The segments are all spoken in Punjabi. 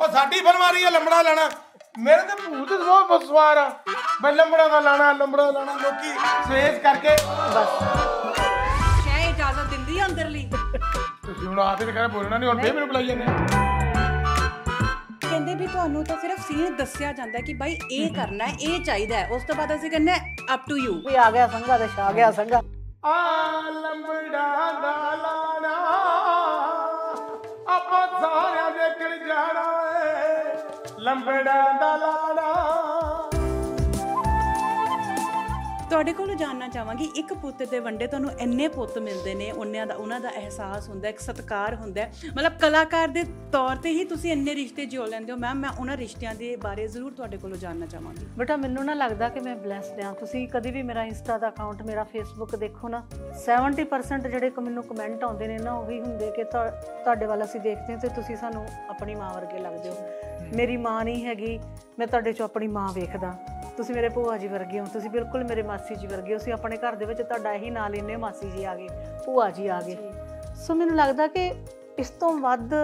ਉਹ ਸਾਡੀ ਬਨਵਾਰੀ ਆ ਲੰਬੜਾ ਲੈਣਾ ਮੇਰੇ ਤੇ ਭੂਤ ਸੋ ਬਸਵਾਰ ਆ ਬੈ ਲੰਬੜਾ ਦਾ ਲਾਣਾ ਲੰਬੜਾ ਲਾਣਾ ਲੋਕੀ ਸਵੇਸ ਕਰਕੇ ਬਸ ਸ਼ੈ ਇਜਾਜ਼ਤ ਦਿੰਦੀ ਆ ਲਈ ਤੁਸੀਂ ਹੁਣ ਆਪ ਕਰ ਬੋਲਣਾ ਨਹੀਂ ਹੁਣ ਫੇਰ ਮੈਨੂੰ ਬੁਲਾਈ ਜਾਂਦੇ ਕਹਿੰਦੇ ਵੀ ਤੁਹਾਨੂੰ ਤਾਂ ਸਿਰਫ ਸੀਨ ਦੱਸਿਆ ਜਾਂਦਾ ਕਿ ਬਾਈ ਇਹ ਕਰਨਾ ਹੈ ਇਹ ਚਾਹੀਦਾ ਹੈ ਉਸ ਤੋਂ ਬਾਅਦ ਅਸੀਂ ਕਹਿੰਦੇ ਅਪ ਟੂ ਯੂ ਵੀ ਆ ਗਿਆ ਸੰਗਾ ਦੇ ਆ ਗਿਆ ਸੰਗਾ ਆ ਲੰਬੜਾ ਦਾ ਲਾਣਾ ਆਪਾਂ ਸਾਰਿਆਂ ਦੇ ਜਾਣਾ ਲੰਬੜਾ ਦਾ ਲਾੜਾ ਤੁਹਾਡੇ ਕੋਲੋਂ ਜਾਨਣਾ ਚਾਹਾਂਗੀ ਇੱਕ ਪੁੱਤ ਦੇ ਵੰਡੇ ਤੁਹਾਨੂੰ ਇੰਨੇ ਪੁੱਤ ਮਿਲਦੇ ਨੇ ਉਹਨਾਂ ਦਾ ਉਹਨਾਂ ਦਾ ਅਹਿਸਾਸ ਹੁੰਦਾ ਇੱਕ ਸਤਕਾਰ ਹੁੰਦਾ ਮਤਲਬ ਕਲਾਕਾਰ ਦੇ ਤੌਰ ਤੇ ਹੀ ਤੁਸੀਂ ਇੰਨੇ ਰਿਸ਼ਤੇ ਜਿਉ ਲੈਂਦੇ ਹੋ ਮੈਮ ਮੈਂ ਉਹਨਾਂ ਰਿਸ਼ਤਿਆਂ ਦੇ ਬਾਰੇ ਜ਼ਰੂਰ ਤੁਹਾਡੇ ਕੋਲੋਂ ਜਾਨਣਾ ਚਾਹਾਂਗੀ ਬੇਟਾ ਮੈਨੂੰ ਨਾ ਲੱਗਦਾ ਕਿ ਮੈਂ ਬlesed ਆ ਤੁਸੀਂ ਕਦੀ ਵੀ ਮੇਰਾ ਇੰਸਟਾ ਦਾ ਅਕਾਊਂਟ ਮੇਰਾ ਫੇਸਬੁੱਕ ਦੇਖੋ ਨਾ 70% ਜਿਹੜੇ ਮੈਨੂੰ ਕਮੈਂਟ ਆਉਂਦੇ ਨੇ ਨਾ ਉਹੀ ਹੁੰਦੇ ਕਿ ਤੁਹਾਡੇ ਵੱਲ ਅਸੀਂ ਦੇਖਦੇ ਹਾਂ ਤੇ ਤੁਸੀਂ ਸਾਨੂੰ ਆਪਣੀ ਮਾਂ ਵਰਗੇ ਲੱਗਦੇ ਹੋ ਮੇਰੀ ਮਾਂ ਨਹੀਂ ਹੈਗੀ ਮੈਂ ਤੁਹਾਡੇ ਚੋਂ ਆਪਣੀ ਮਾਂ ਵੇਖਦਾ ਤੁਸੀਂ ਮੇਰੇ ਭੂਆ ਜੀ ਵਰਗੇ ਹੋ ਤੁਸੀਂ ਬਿਲਕੁਲ ਮੇਰੇ ਮਾਸੀ ਜੀ ਵਰਗੇ ਹੋ ਤੁਸੀਂ ਆਪਣੇ ਘਰ ਦੇ ਵਿੱਚ ਤੁਹਾਡਾ ਇਹੀ ਨਾਂ ਲੈਨੇ ਮਾਸੀ ਜੀ ਆ ਗਏ ਭੂਆ ਜੀ ਆ ਗਏ ਸੋ ਮੈਨੂੰ ਲੱਗਦਾ ਕਿ ਇਸ ਤੋਂ ਵੱਧ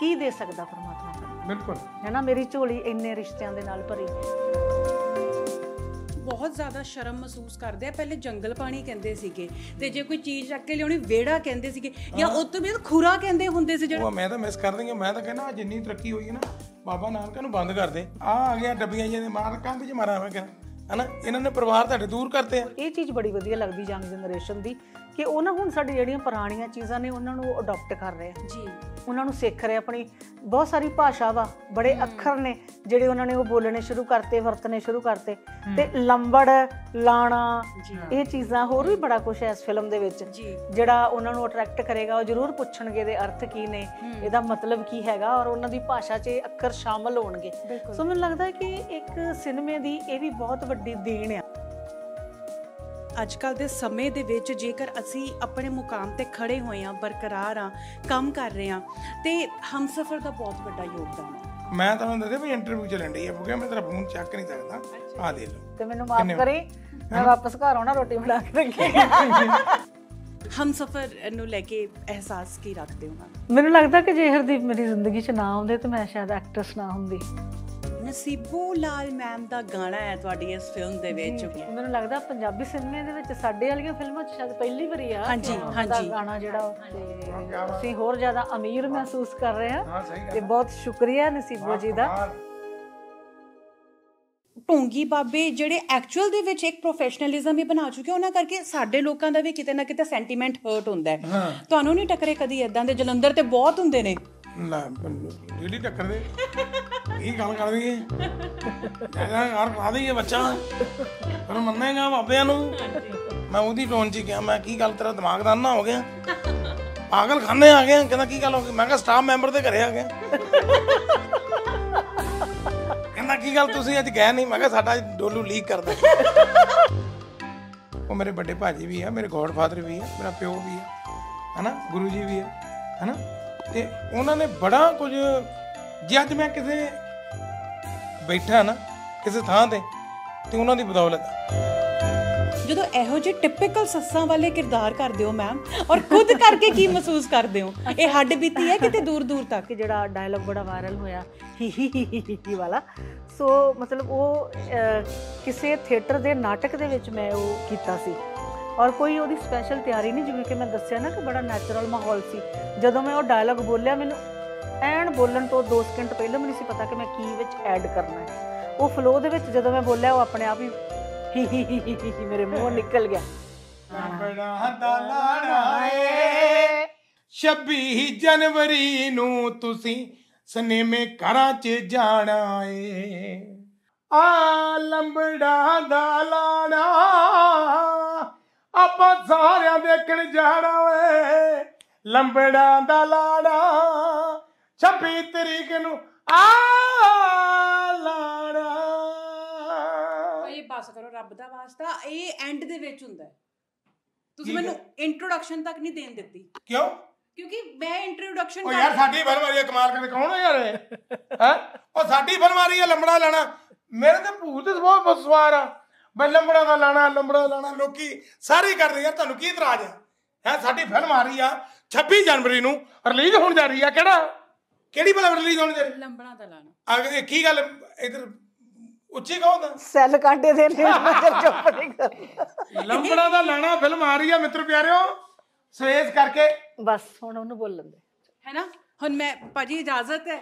ਕੀ ਦੇ ਸਕਦਾ ਪਰਮਾਤਮਾ ਬਿਲਕੁਲ ਹੈ ਨਾ ਮੇਰੀ ਝੋਲੀ ਇੰਨੇ ਰਿਸ਼ਤਿਆਂ ਦੇ ਨਾਲ ਭਰੀ ਹੈ ਬਹੁਤ ਜ਼ਿਆਦਾ ਸ਼ਰਮ ਮਹਿਸੂਸ ਕਰਦੇ ਆ ਪਹਿਲੇ ਜੰਗਲ ਪਾਣੀ ਕਹਿੰਦੇ ਸੀਗੇ ਤੇ ਜੇ ਕੋਈ ਚੀਜ਼ ਚੱਕ ਕੇ ਲਿਆਉਣੀ ਵੇੜਾ ਕਹਿੰਦੇ ਸੀਗੇ ਜਾਂ ਉਸ ਤੋਂ ਬਾਅਦ ਖੁਰਾ ਕਹਿੰਦੇ ਹੁੰਦੇ ਸੀ ਜਿਹੜਾ ਮੈਂ ਤਾਂ ਮਿਸ ਕਰ ਦਿੰਗਾ ਮੈਂ ਤਾਂ ਕਹਿੰਦਾ ਜਿੰਨੀ ਤਰੱਕੀ ਹੋਈ ਹੈ ਨਾ ਬਾਬਾ ਨਾਨਕਾ ਨੂੰ ਬੰਦ ਕਰਦੇ ਆ ਆ ਗਿਆ ਡੱਬੀਆਂ ਜਿਹੇ ਮਾਰ ਕੰਧ 'ਚ ਮਾਰਾ ਕਹਿੰਦਾ ਹਨਾ ਇਹਨਾਂ ਨੇ ਪਰਿਵਾਰ ਤੁਹਾਡੇ ਦੂਰ ਕਰਤੇ ਆ ਇਹ ਚੀਜ਼ ਬੜੀ ਵਧੀਆ ਲੱਗਦੀ ਯੰਗ ਜਨਰੇਸ਼ਨ ਦੀ ਕਿ ਉਹਨਾਂ ਹੁਣ ਸਾਡੀ ਜਿਹੜੀਆਂ ਪੁਰਾਣੀਆਂ ਚੀਜ਼ਾਂ ਨੇ ਉਹਨਾਂ ਨੂੰ ਅਡਾਪਟ ਕਰ ਰਹੇ ਆ ਜੀ ਉਹਨਾਂ ਨੂੰ ਸਿੱਖ ਰਹੇ ਆਪਣੀ ਬਹੁਤ ਸਾਰੀ ਭਾਸ਼ਾ ਵਾ ਬੜੇ ਅੱਖਰ ਨੇ ਜਿਹੜੇ ਉਹਨਾਂ ਨੇ ਉਹ ਬੋਲਣੇ ਸ਼ੁਰੂ ਕਰਤੇ ਵਰਤਣੇ ਸ਼ੁਰੂ ਕਰਤੇ ਤੇ ਲੰਬੜ ਲਾਣਾ ਇਹ ਚੀਜ਼ਾਂ ਹੋਰ ਵੀ ਬੜਾ ਕੁਝ ਐ ਇਸ ਫਿਲਮ ਦੇ ਵਿੱਚ ਜਿਹੜਾ ਉਹਨਾਂ ਨੂੰ ਅਟਰੈਕਟ ਕਰੇਗਾ ਉਹ ਜ਼ਰੂਰ ਪੁੱਛਣਗੇ ਦੇ ਅਰਥ ਕੀ ਨੇ ਇਹਦਾ ਮਤਲਬ ਕੀ ਹੈਗਾ ਔਰ ਉਹਨਾਂ ਦੀ ਭਾਸ਼ਾ 'ਚ ਅੱਖਰ ਸ਼ਾਮਲ ਹੋਣਗੇ ਸੋ ਮੈਨੂੰ ਲੱਗਦਾ ਕਿ ਇੱਕ ਸਿਨੇਮੇ ਦੀ ਇਹ ਵੀ ਬਹੁਤ ਵੱਡੀ ਦੇਣ ਆ ਅੱਜ ਕੱਲ ਦੇ ਸਮੇਂ ਦੇ ਵਿੱਚ ਜੇਕਰ ਅਸੀਂ ਆਪਣੇ ਮੁਕਾਮ ਤੇ ਖੜੇ ਹੋਏ ਆ ਬਰਕਰਾਰ ਆ ਕੰਮ ਕਰ ਰਹੇ ਆ ਤੇ ਹਮਸਫਰ ਦਾ ਬਹੁਤ ਵੱਡਾ ਯੋਗਦਾਨ ਹੈ ਮੈਂ ਤੁਹਾਨੂੰ ਦੱਸਿਆ ਵੀ ਇੰਟਰਵਿਊ ਚੱਲਣ ਡਈ ਆ ਬੁਕਿਆ ਮੈਂ ਤੇਰਾ ਫੋਨ ਚੱਕ ਨਹੀਂ ਸਕਦਾ ਆ ਦੇ ਲੋ ਤੇ ਮੈਨੂੰ ਮਾਫ ਕਰੀ ਮੈਂ ਵਾਪਸ ਘਰ ਆਉਣਾ ਰੋਟੀ ਬਣਾ ਕੇ ਰੱਖੀ ਹਮਸਫਰ ਨੂੰ ਲੈ ਕੇ ਅਹਿਸਾਸ ਕੀ ਰੱਖਦੇ ਹੋ ਮੈਨੂੰ ਲੱਗਦਾ ਕਿ ਜੇ ਹਰਦੀਪ ਮੇਰੀ ਜ਼ਿੰਦਗੀ 'ਚ ਨਾ ਆਉਂਦੇ ਤਾਂ ਮੈਂ ਸ਼ਾਇਦ ਐਕਟਰਸ ਨਾ ਹੁੰਦੀ ਨਸੀਬੂ ਲਾਲ ਮੈਮ ਦਾ ਗਾਣਾ ਹੈ ਤੁਹਾਡੀ ਇਸ ਫਿਲਮ ਦੇ ਵਿੱਚ ਮੈਨੂੰ ਲੱਗਦਾ ਪੰਜਾਬੀ ਸਿਨੇਮੇ ਦੇ ਵਿੱਚ ਸਾਡੇ ਵਾਲੀਆਂ ਫਿਲਮਾਂ 'ਚ ਸ਼ਾਇਦ ਪਹਿਲੀ ਵਾਰੀ ਆ ਹਾਂਜੀ ਹਾਂਜੀ ਗਾਣਾ ਜਿਹੜਾ ਤੇ ਅਸੀਂ ਹੋਰ ਜ਼ਿਆਦਾ ਅਮੀਰ ਮਹਿਸੂਸ ਕਰ ਰਹੇ ਹਾਂ ਤੇ ਬਹੁਤ ਸ਼ੁਕਰੀਆ ਨਸੀਬੂ ਜੀ ਦਾ ਢੂੰਗੀ ਬਾਬੇ ਜਿਹੜੇ ਐਕਚੁਅਲ ਦੇ ਵਿੱਚ ਇੱਕ ਪ੍ਰੋਫੈਸ਼ਨਲਿਜ਼ਮ ਹੀ ਬਣਾ ਚੁੱਕੇ ਉਹਨਾਂ ਕਰਕੇ ਸਾਡੇ ਲੋਕਾਂ ਦਾ ਵੀ ਕਿਤੇ ਨਾ ਕਿਤੇ ਸੈਂਟੀਮੈਂਟ ਹਰਟ ਹੁੰਦਾ ਹੈ ਤੁਹਾਨੂੰ ਨਹੀਂ ਟੱਕਰੇ ਕਦੀ ਇਦਾਂ ਦੇ ਜਲੰਧਰ ਤੇ ਬਹੁਤ ਹੁੰਦੇ ਨੇ ਨਾ ਰੀਲੀ ਟੱਕਰਦੇ ਕੀ ਗੱਲ ਕਰ ਦਈਏ ਮੈਂ ਯਾਰ ਖਾ ਦਈਏ ਬੱਚਾ ਪਰ ਮੰਨੇਗਾ ਬਾਬਿਆਂ ਨੂੰ ਮੈਂ ਉਹਦੀ ਟੋਨ 'ਚ ਗਿਆ ਕਿਹਾ ਮੈਂ ਕੀ ਗੱਲ ਤੇਰਾ ਦਿਮਾਗ ਦਾ ਨਾ ਹੋ ਗਿਆ ਪਾਗਲ ਖਾਨੇ ਆ ਗਏ ਕਹਿੰਦਾ ਕੀ ਗੱਲ ਹੋ ਗਈ ਮੈਂ ਕਿਹਾ ਸਟਾਫ ਮੈਂਬਰ ਦੇ ਘਰੇ ਆ ਗਿਆ ਕਹਿੰਦਾ ਕੀ ਗੱਲ ਤੁਸੀਂ ਅੱਜ ਗਏ ਨਹੀਂ ਮੈਂ ਕਿਹਾ ਸਾਡਾ ਡੋਲੂ ਲੀਕ ਕਰਦਾ ਉਹ ਮੇਰੇ ਵੱਡੇ ਭਾਜੀ ਵੀ ਆ ਮੇਰੇ ਗੋਡਫਾਦਰ ਵੀ ਆ ਮੇਰਾ ਪਿਓ ਵੀ ਆ ਹਨਾ ਗੁਰੂ ਜੀ ਵੀ ਆ ਹਨਾ ਤੇ ਉਹਨਾਂ ਨੇ ਬੜਾ ਕੁਝ ਜੇ ਅੱਜ ਮੈਂ ਕਿਸੇ ਬੈਠਾ ਨਾ ਕਿਸੇ ਥਾਂ ਤੇ ਤੇ ਉਹਨਾਂ ਦੀ ਬਦੌਲਤ ਜਦੋਂ ਇਹੋ ਜਿਹੇ ਟਿਪੀਕਲ ਸੱਸਾਂ ਵਾਲੇ ਕਿਰਦਾਰ ਕਰਦੇ ਹੋ ਮੈਮ ਔਰ ਖੁਦ ਕਰਕੇ ਕੀ ਮਹਿਸੂਸ ਕਰਦੇ ਹੋ ਇਹ ਹੱਡ ਬੀਤੀ ਹੈ ਕਿਤੇ ਦੂਰ ਦੂਰ ਤੱਕ ਜਿਹੜਾ ਡਾਇਲੌਗ ਬੜਾ ਵਾਇਰਲ ਹੋਇਆ ਹੀ ਵਾਲਾ ਸੋ ਮਤਲਬ ਉਹ ਕਿਸੇ ਥੀਏਟਰ ਦੇ ਨਾਟਕ ਦੇ ਵਿੱਚ ਮੈਂ ਉਹ ਕੀਤਾ ਸੀ ਔਰ ਕੋਈ ਉਹਦੀ ਸਪੈਸ਼ਲ ਤਿਆਰੀ ਨਹੀਂ ਜਿਵੇਂ ਕਿ ਮੈਂ ਦੱਸਿਆ ਨਾ ਕਿ ਬੜਾ ਨੈਚੁਰਲ ਮਾਹੌਲ ਸੀ ਜਦੋਂ ਮੈਂ ਉਹ ਡਾਇਲੌਗ ਬੋਲਿਆ ਮੈਨੂੰ ਐਨ ਬੋਲਣ ਤੋਂ 2 ਸਕਿੰਟ ਪਹਿਲਾਂ ਮੈਨੂੰ ਸੀ ਪਤਾ ਕਿ ਮੈਂ ਕੀ ਵਿੱਚ ਐਡ ਕਰਨਾ ਹੈ ਉਹ ਫਲੋ ਦੇ ਵਿੱਚ ਜਦੋਂ ਮੈਂ ਬੋਲਿਆ ਉਹ ਆਪਣੇ ਆਪ ਹੀ ਮੇਰੇ ਮੂੰਹੋਂ ਨਿਕਲ ਗਿਆ ਆਪਣਾ ਲਾਣਾ ਏ 26 ਜਨਵਰੀ ਨੂੰ ਤੁਸੀਂ ਸਨੇਮੇ ਘਰਾਂ 'ਚ ਜਾਣਾ ਏ ਆ ਲੰਬੜਾ ਦਾ ਲਾਣਾ ਆਪਾਂ ਸਾਰਿਆਂ ਦੇਖਣ ਜਾਣਾ ਏ ਲੰਬੜਾ ਦਾ ਲਾਣਾ ਛੱਪੀ ਤਰੀਕ ਨੂੰ ਆ ਲਾੜਾ ਇਹ ਬਸ ਕਰੋ ਰੱਬ ਦਾ ਵਾਸਤਾ ਇਹ ਐਂਡ ਦੇ ਵਿੱਚ ਹੁੰਦਾ ਹੈ ਤੁਸੀਂ ਮੈਨੂੰ ਇੰਟਰੋਡਕਸ਼ਨ ਤੱਕ ਨਹੀਂ ਦੇਣ ਦਿੱਤੀ ਕਿਉਂ ਕਿਉਂਕਿ ਮੈਂ ਇੰਟਰੋਡਕਸ਼ਨ ਉਹ ਯਾਰ ਸਾਡੀ ਬਰਮਾਰੀ ਹੈ ਕਮਾਲ ਕਰਦੇ ਕੌਣ ਹੋ ਯਾਰ ਹੈ ਉਹ ਸਾਡੀ ਬਰਮਾਰੀ ਹੈ ਲੰਬੜਾ ਲੈਣਾ ਮੇਰੇ ਤੇ ਭੂਤ ਬਹੁਤ ਬਸਵਾਰ ਆ ਮੈਂ ਲੰਬੜਾ ਦਾ ਲਾਣਾ ਲੰਬੜਾ ਲਾਣਾ ਲੋਕੀ ਸਾਰੇ ਕਰਦੇ ਯਾਰ ਤੁਹਾਨੂੰ ਕੀ ਇਤਰਾਜ਼ ਹੈ ਹੈ ਸਾਡੀ ਫਿਲਮ ਆ ਰਹੀ ਆ 26 ਜਨਵਰੀ ਨੂੰ ਰਿਲੀਜ਼ ਹੋਣ ਜਾ ਰਹੀ ਆ ਕਿਹੜਾ ਕਿਹੜੀ ਭਲਾ ਬਰਲੀ ਗਾਉਣ ਤੇਰੇ ਲੰਬਣਾ ਤਾਂ ਲਾਣਾ ਅਗਰ ਇਹ ਕੀ ਗੱਲ ਇਧਰ ਉੱਚੀ ਕਹੋ ਨਾ ਸੈੱਲ ਕਾਂਡੇ ਦੇ ਨੇ ਚੁੱਪ ਨਹੀਂ ਕਰ ਲੰਬਣਾ ਦਾ ਲਾਣਾ ਫਿਲਮ ਆ ਰਹੀ ਆ ਮਿੱਤਰ ਪਿਆਰਿਓ ਸਵੇਜ ਕਰਕੇ ਬਸ ਹੁਣ ਉਹਨੂੰ ਬੋਲਣ ਦੇ ਹੈ ਨਾ ਹੁਣ ਮੈਂ ਭਾਜੀ ਇਜਾਜ਼ਤ ਹੈ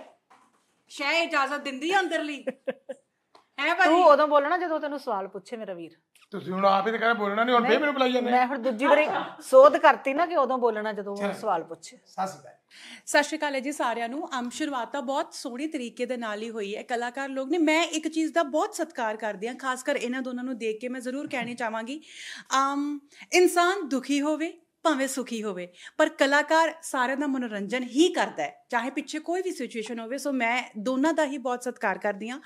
ਸ਼ਾਇ ਇਜਾਜ਼ਤ ਦਿੰਦੀ ਆ ਅੰਦਰ ਲਈ ਹੈ ਭਾਜੀ ਤੂੰ ਉਦੋਂ ਬੋਲਣਾ ਜਦੋਂ ਤੈਨੂੰ ਸਵਾਲ ਪੁੱਛੇ ਮੇਰਾ ਵੀਰ ਤੁਸੀਂ ਹੁਣ ਆਪ ਹੀ ਤਾਂ ਕਹਿੰਦੇ ਬੋਲਣਾ ਨਹੀਂ ਹੁਣ ਫੇਰ ਮੈਨੂੰ ਬੁਲਾਈ ਜਾਂਦੇ ਮੈਂ ਹੁਣ ਦੂਜੀ ਵਾਰੀ ਸੋਧ ਕਰਤੀ ਨਾ ਕਿ ਉਦੋਂ ਬੋਲਣਾ ਜਦੋਂ ਸਵਾਲ ਪੁੱਛੇ ਸਸਤਾ ਸਤਿ ਸ਼੍ਰੀ ਅਕਾਲ ਜੀ ਸਾਰਿਆਂ ਨੂੰ ਅਮ ਸ਼ੁਰੂਆਤ ਤਾਂ ਬਹੁਤ ਸੋਹਣੀ ਤਰੀਕੇ ਦੇ ਨਾਲ ਹੀ ਹੋਈ ਹੈ ਕਲਾਕਾਰ ਲੋਕ ਨੇ ਮੈਂ ਇੱਕ ਚੀਜ਼ ਦਾ ਬਹੁਤ ਸਤਿਕਾਰ ਕਰਦੀ ਹਾਂ ਖਾਸ ਕਰ ਇਹਨਾਂ ਦੋਨਾਂ ਨੂੰ ਦੇਖ ਕੇ ਮੈਂ ਜ਼ਰੂਰ ਕਹਿਣੀ ਚਾਹਾਂਗੀ ਅਮ ਇਨਸਾਨ ਦੁਖੀ ਹੋਵੇ ਭਾਵੇਂ ਸੁਖੀ ਹੋਵੇ ਪਰ ਕਲਾਕਾਰ ਸਾਰਿਆਂ ਦਾ ਮਨੋਰੰਜਨ ਹੀ ਕਰਦਾ ਹੈ ਚਾਹੇ ਪਿੱਛੇ ਕੋਈ ਵੀ ਸਿਚੁਏਸ਼ਨ ਹੋਵੇ ਸੋ ਮੈਂ ਦੋਨਾਂ ਦਾ ਹੀ ਬਹੁਤ ਸਤਿਕਾਰ ਕਰਦੀ ਆਂ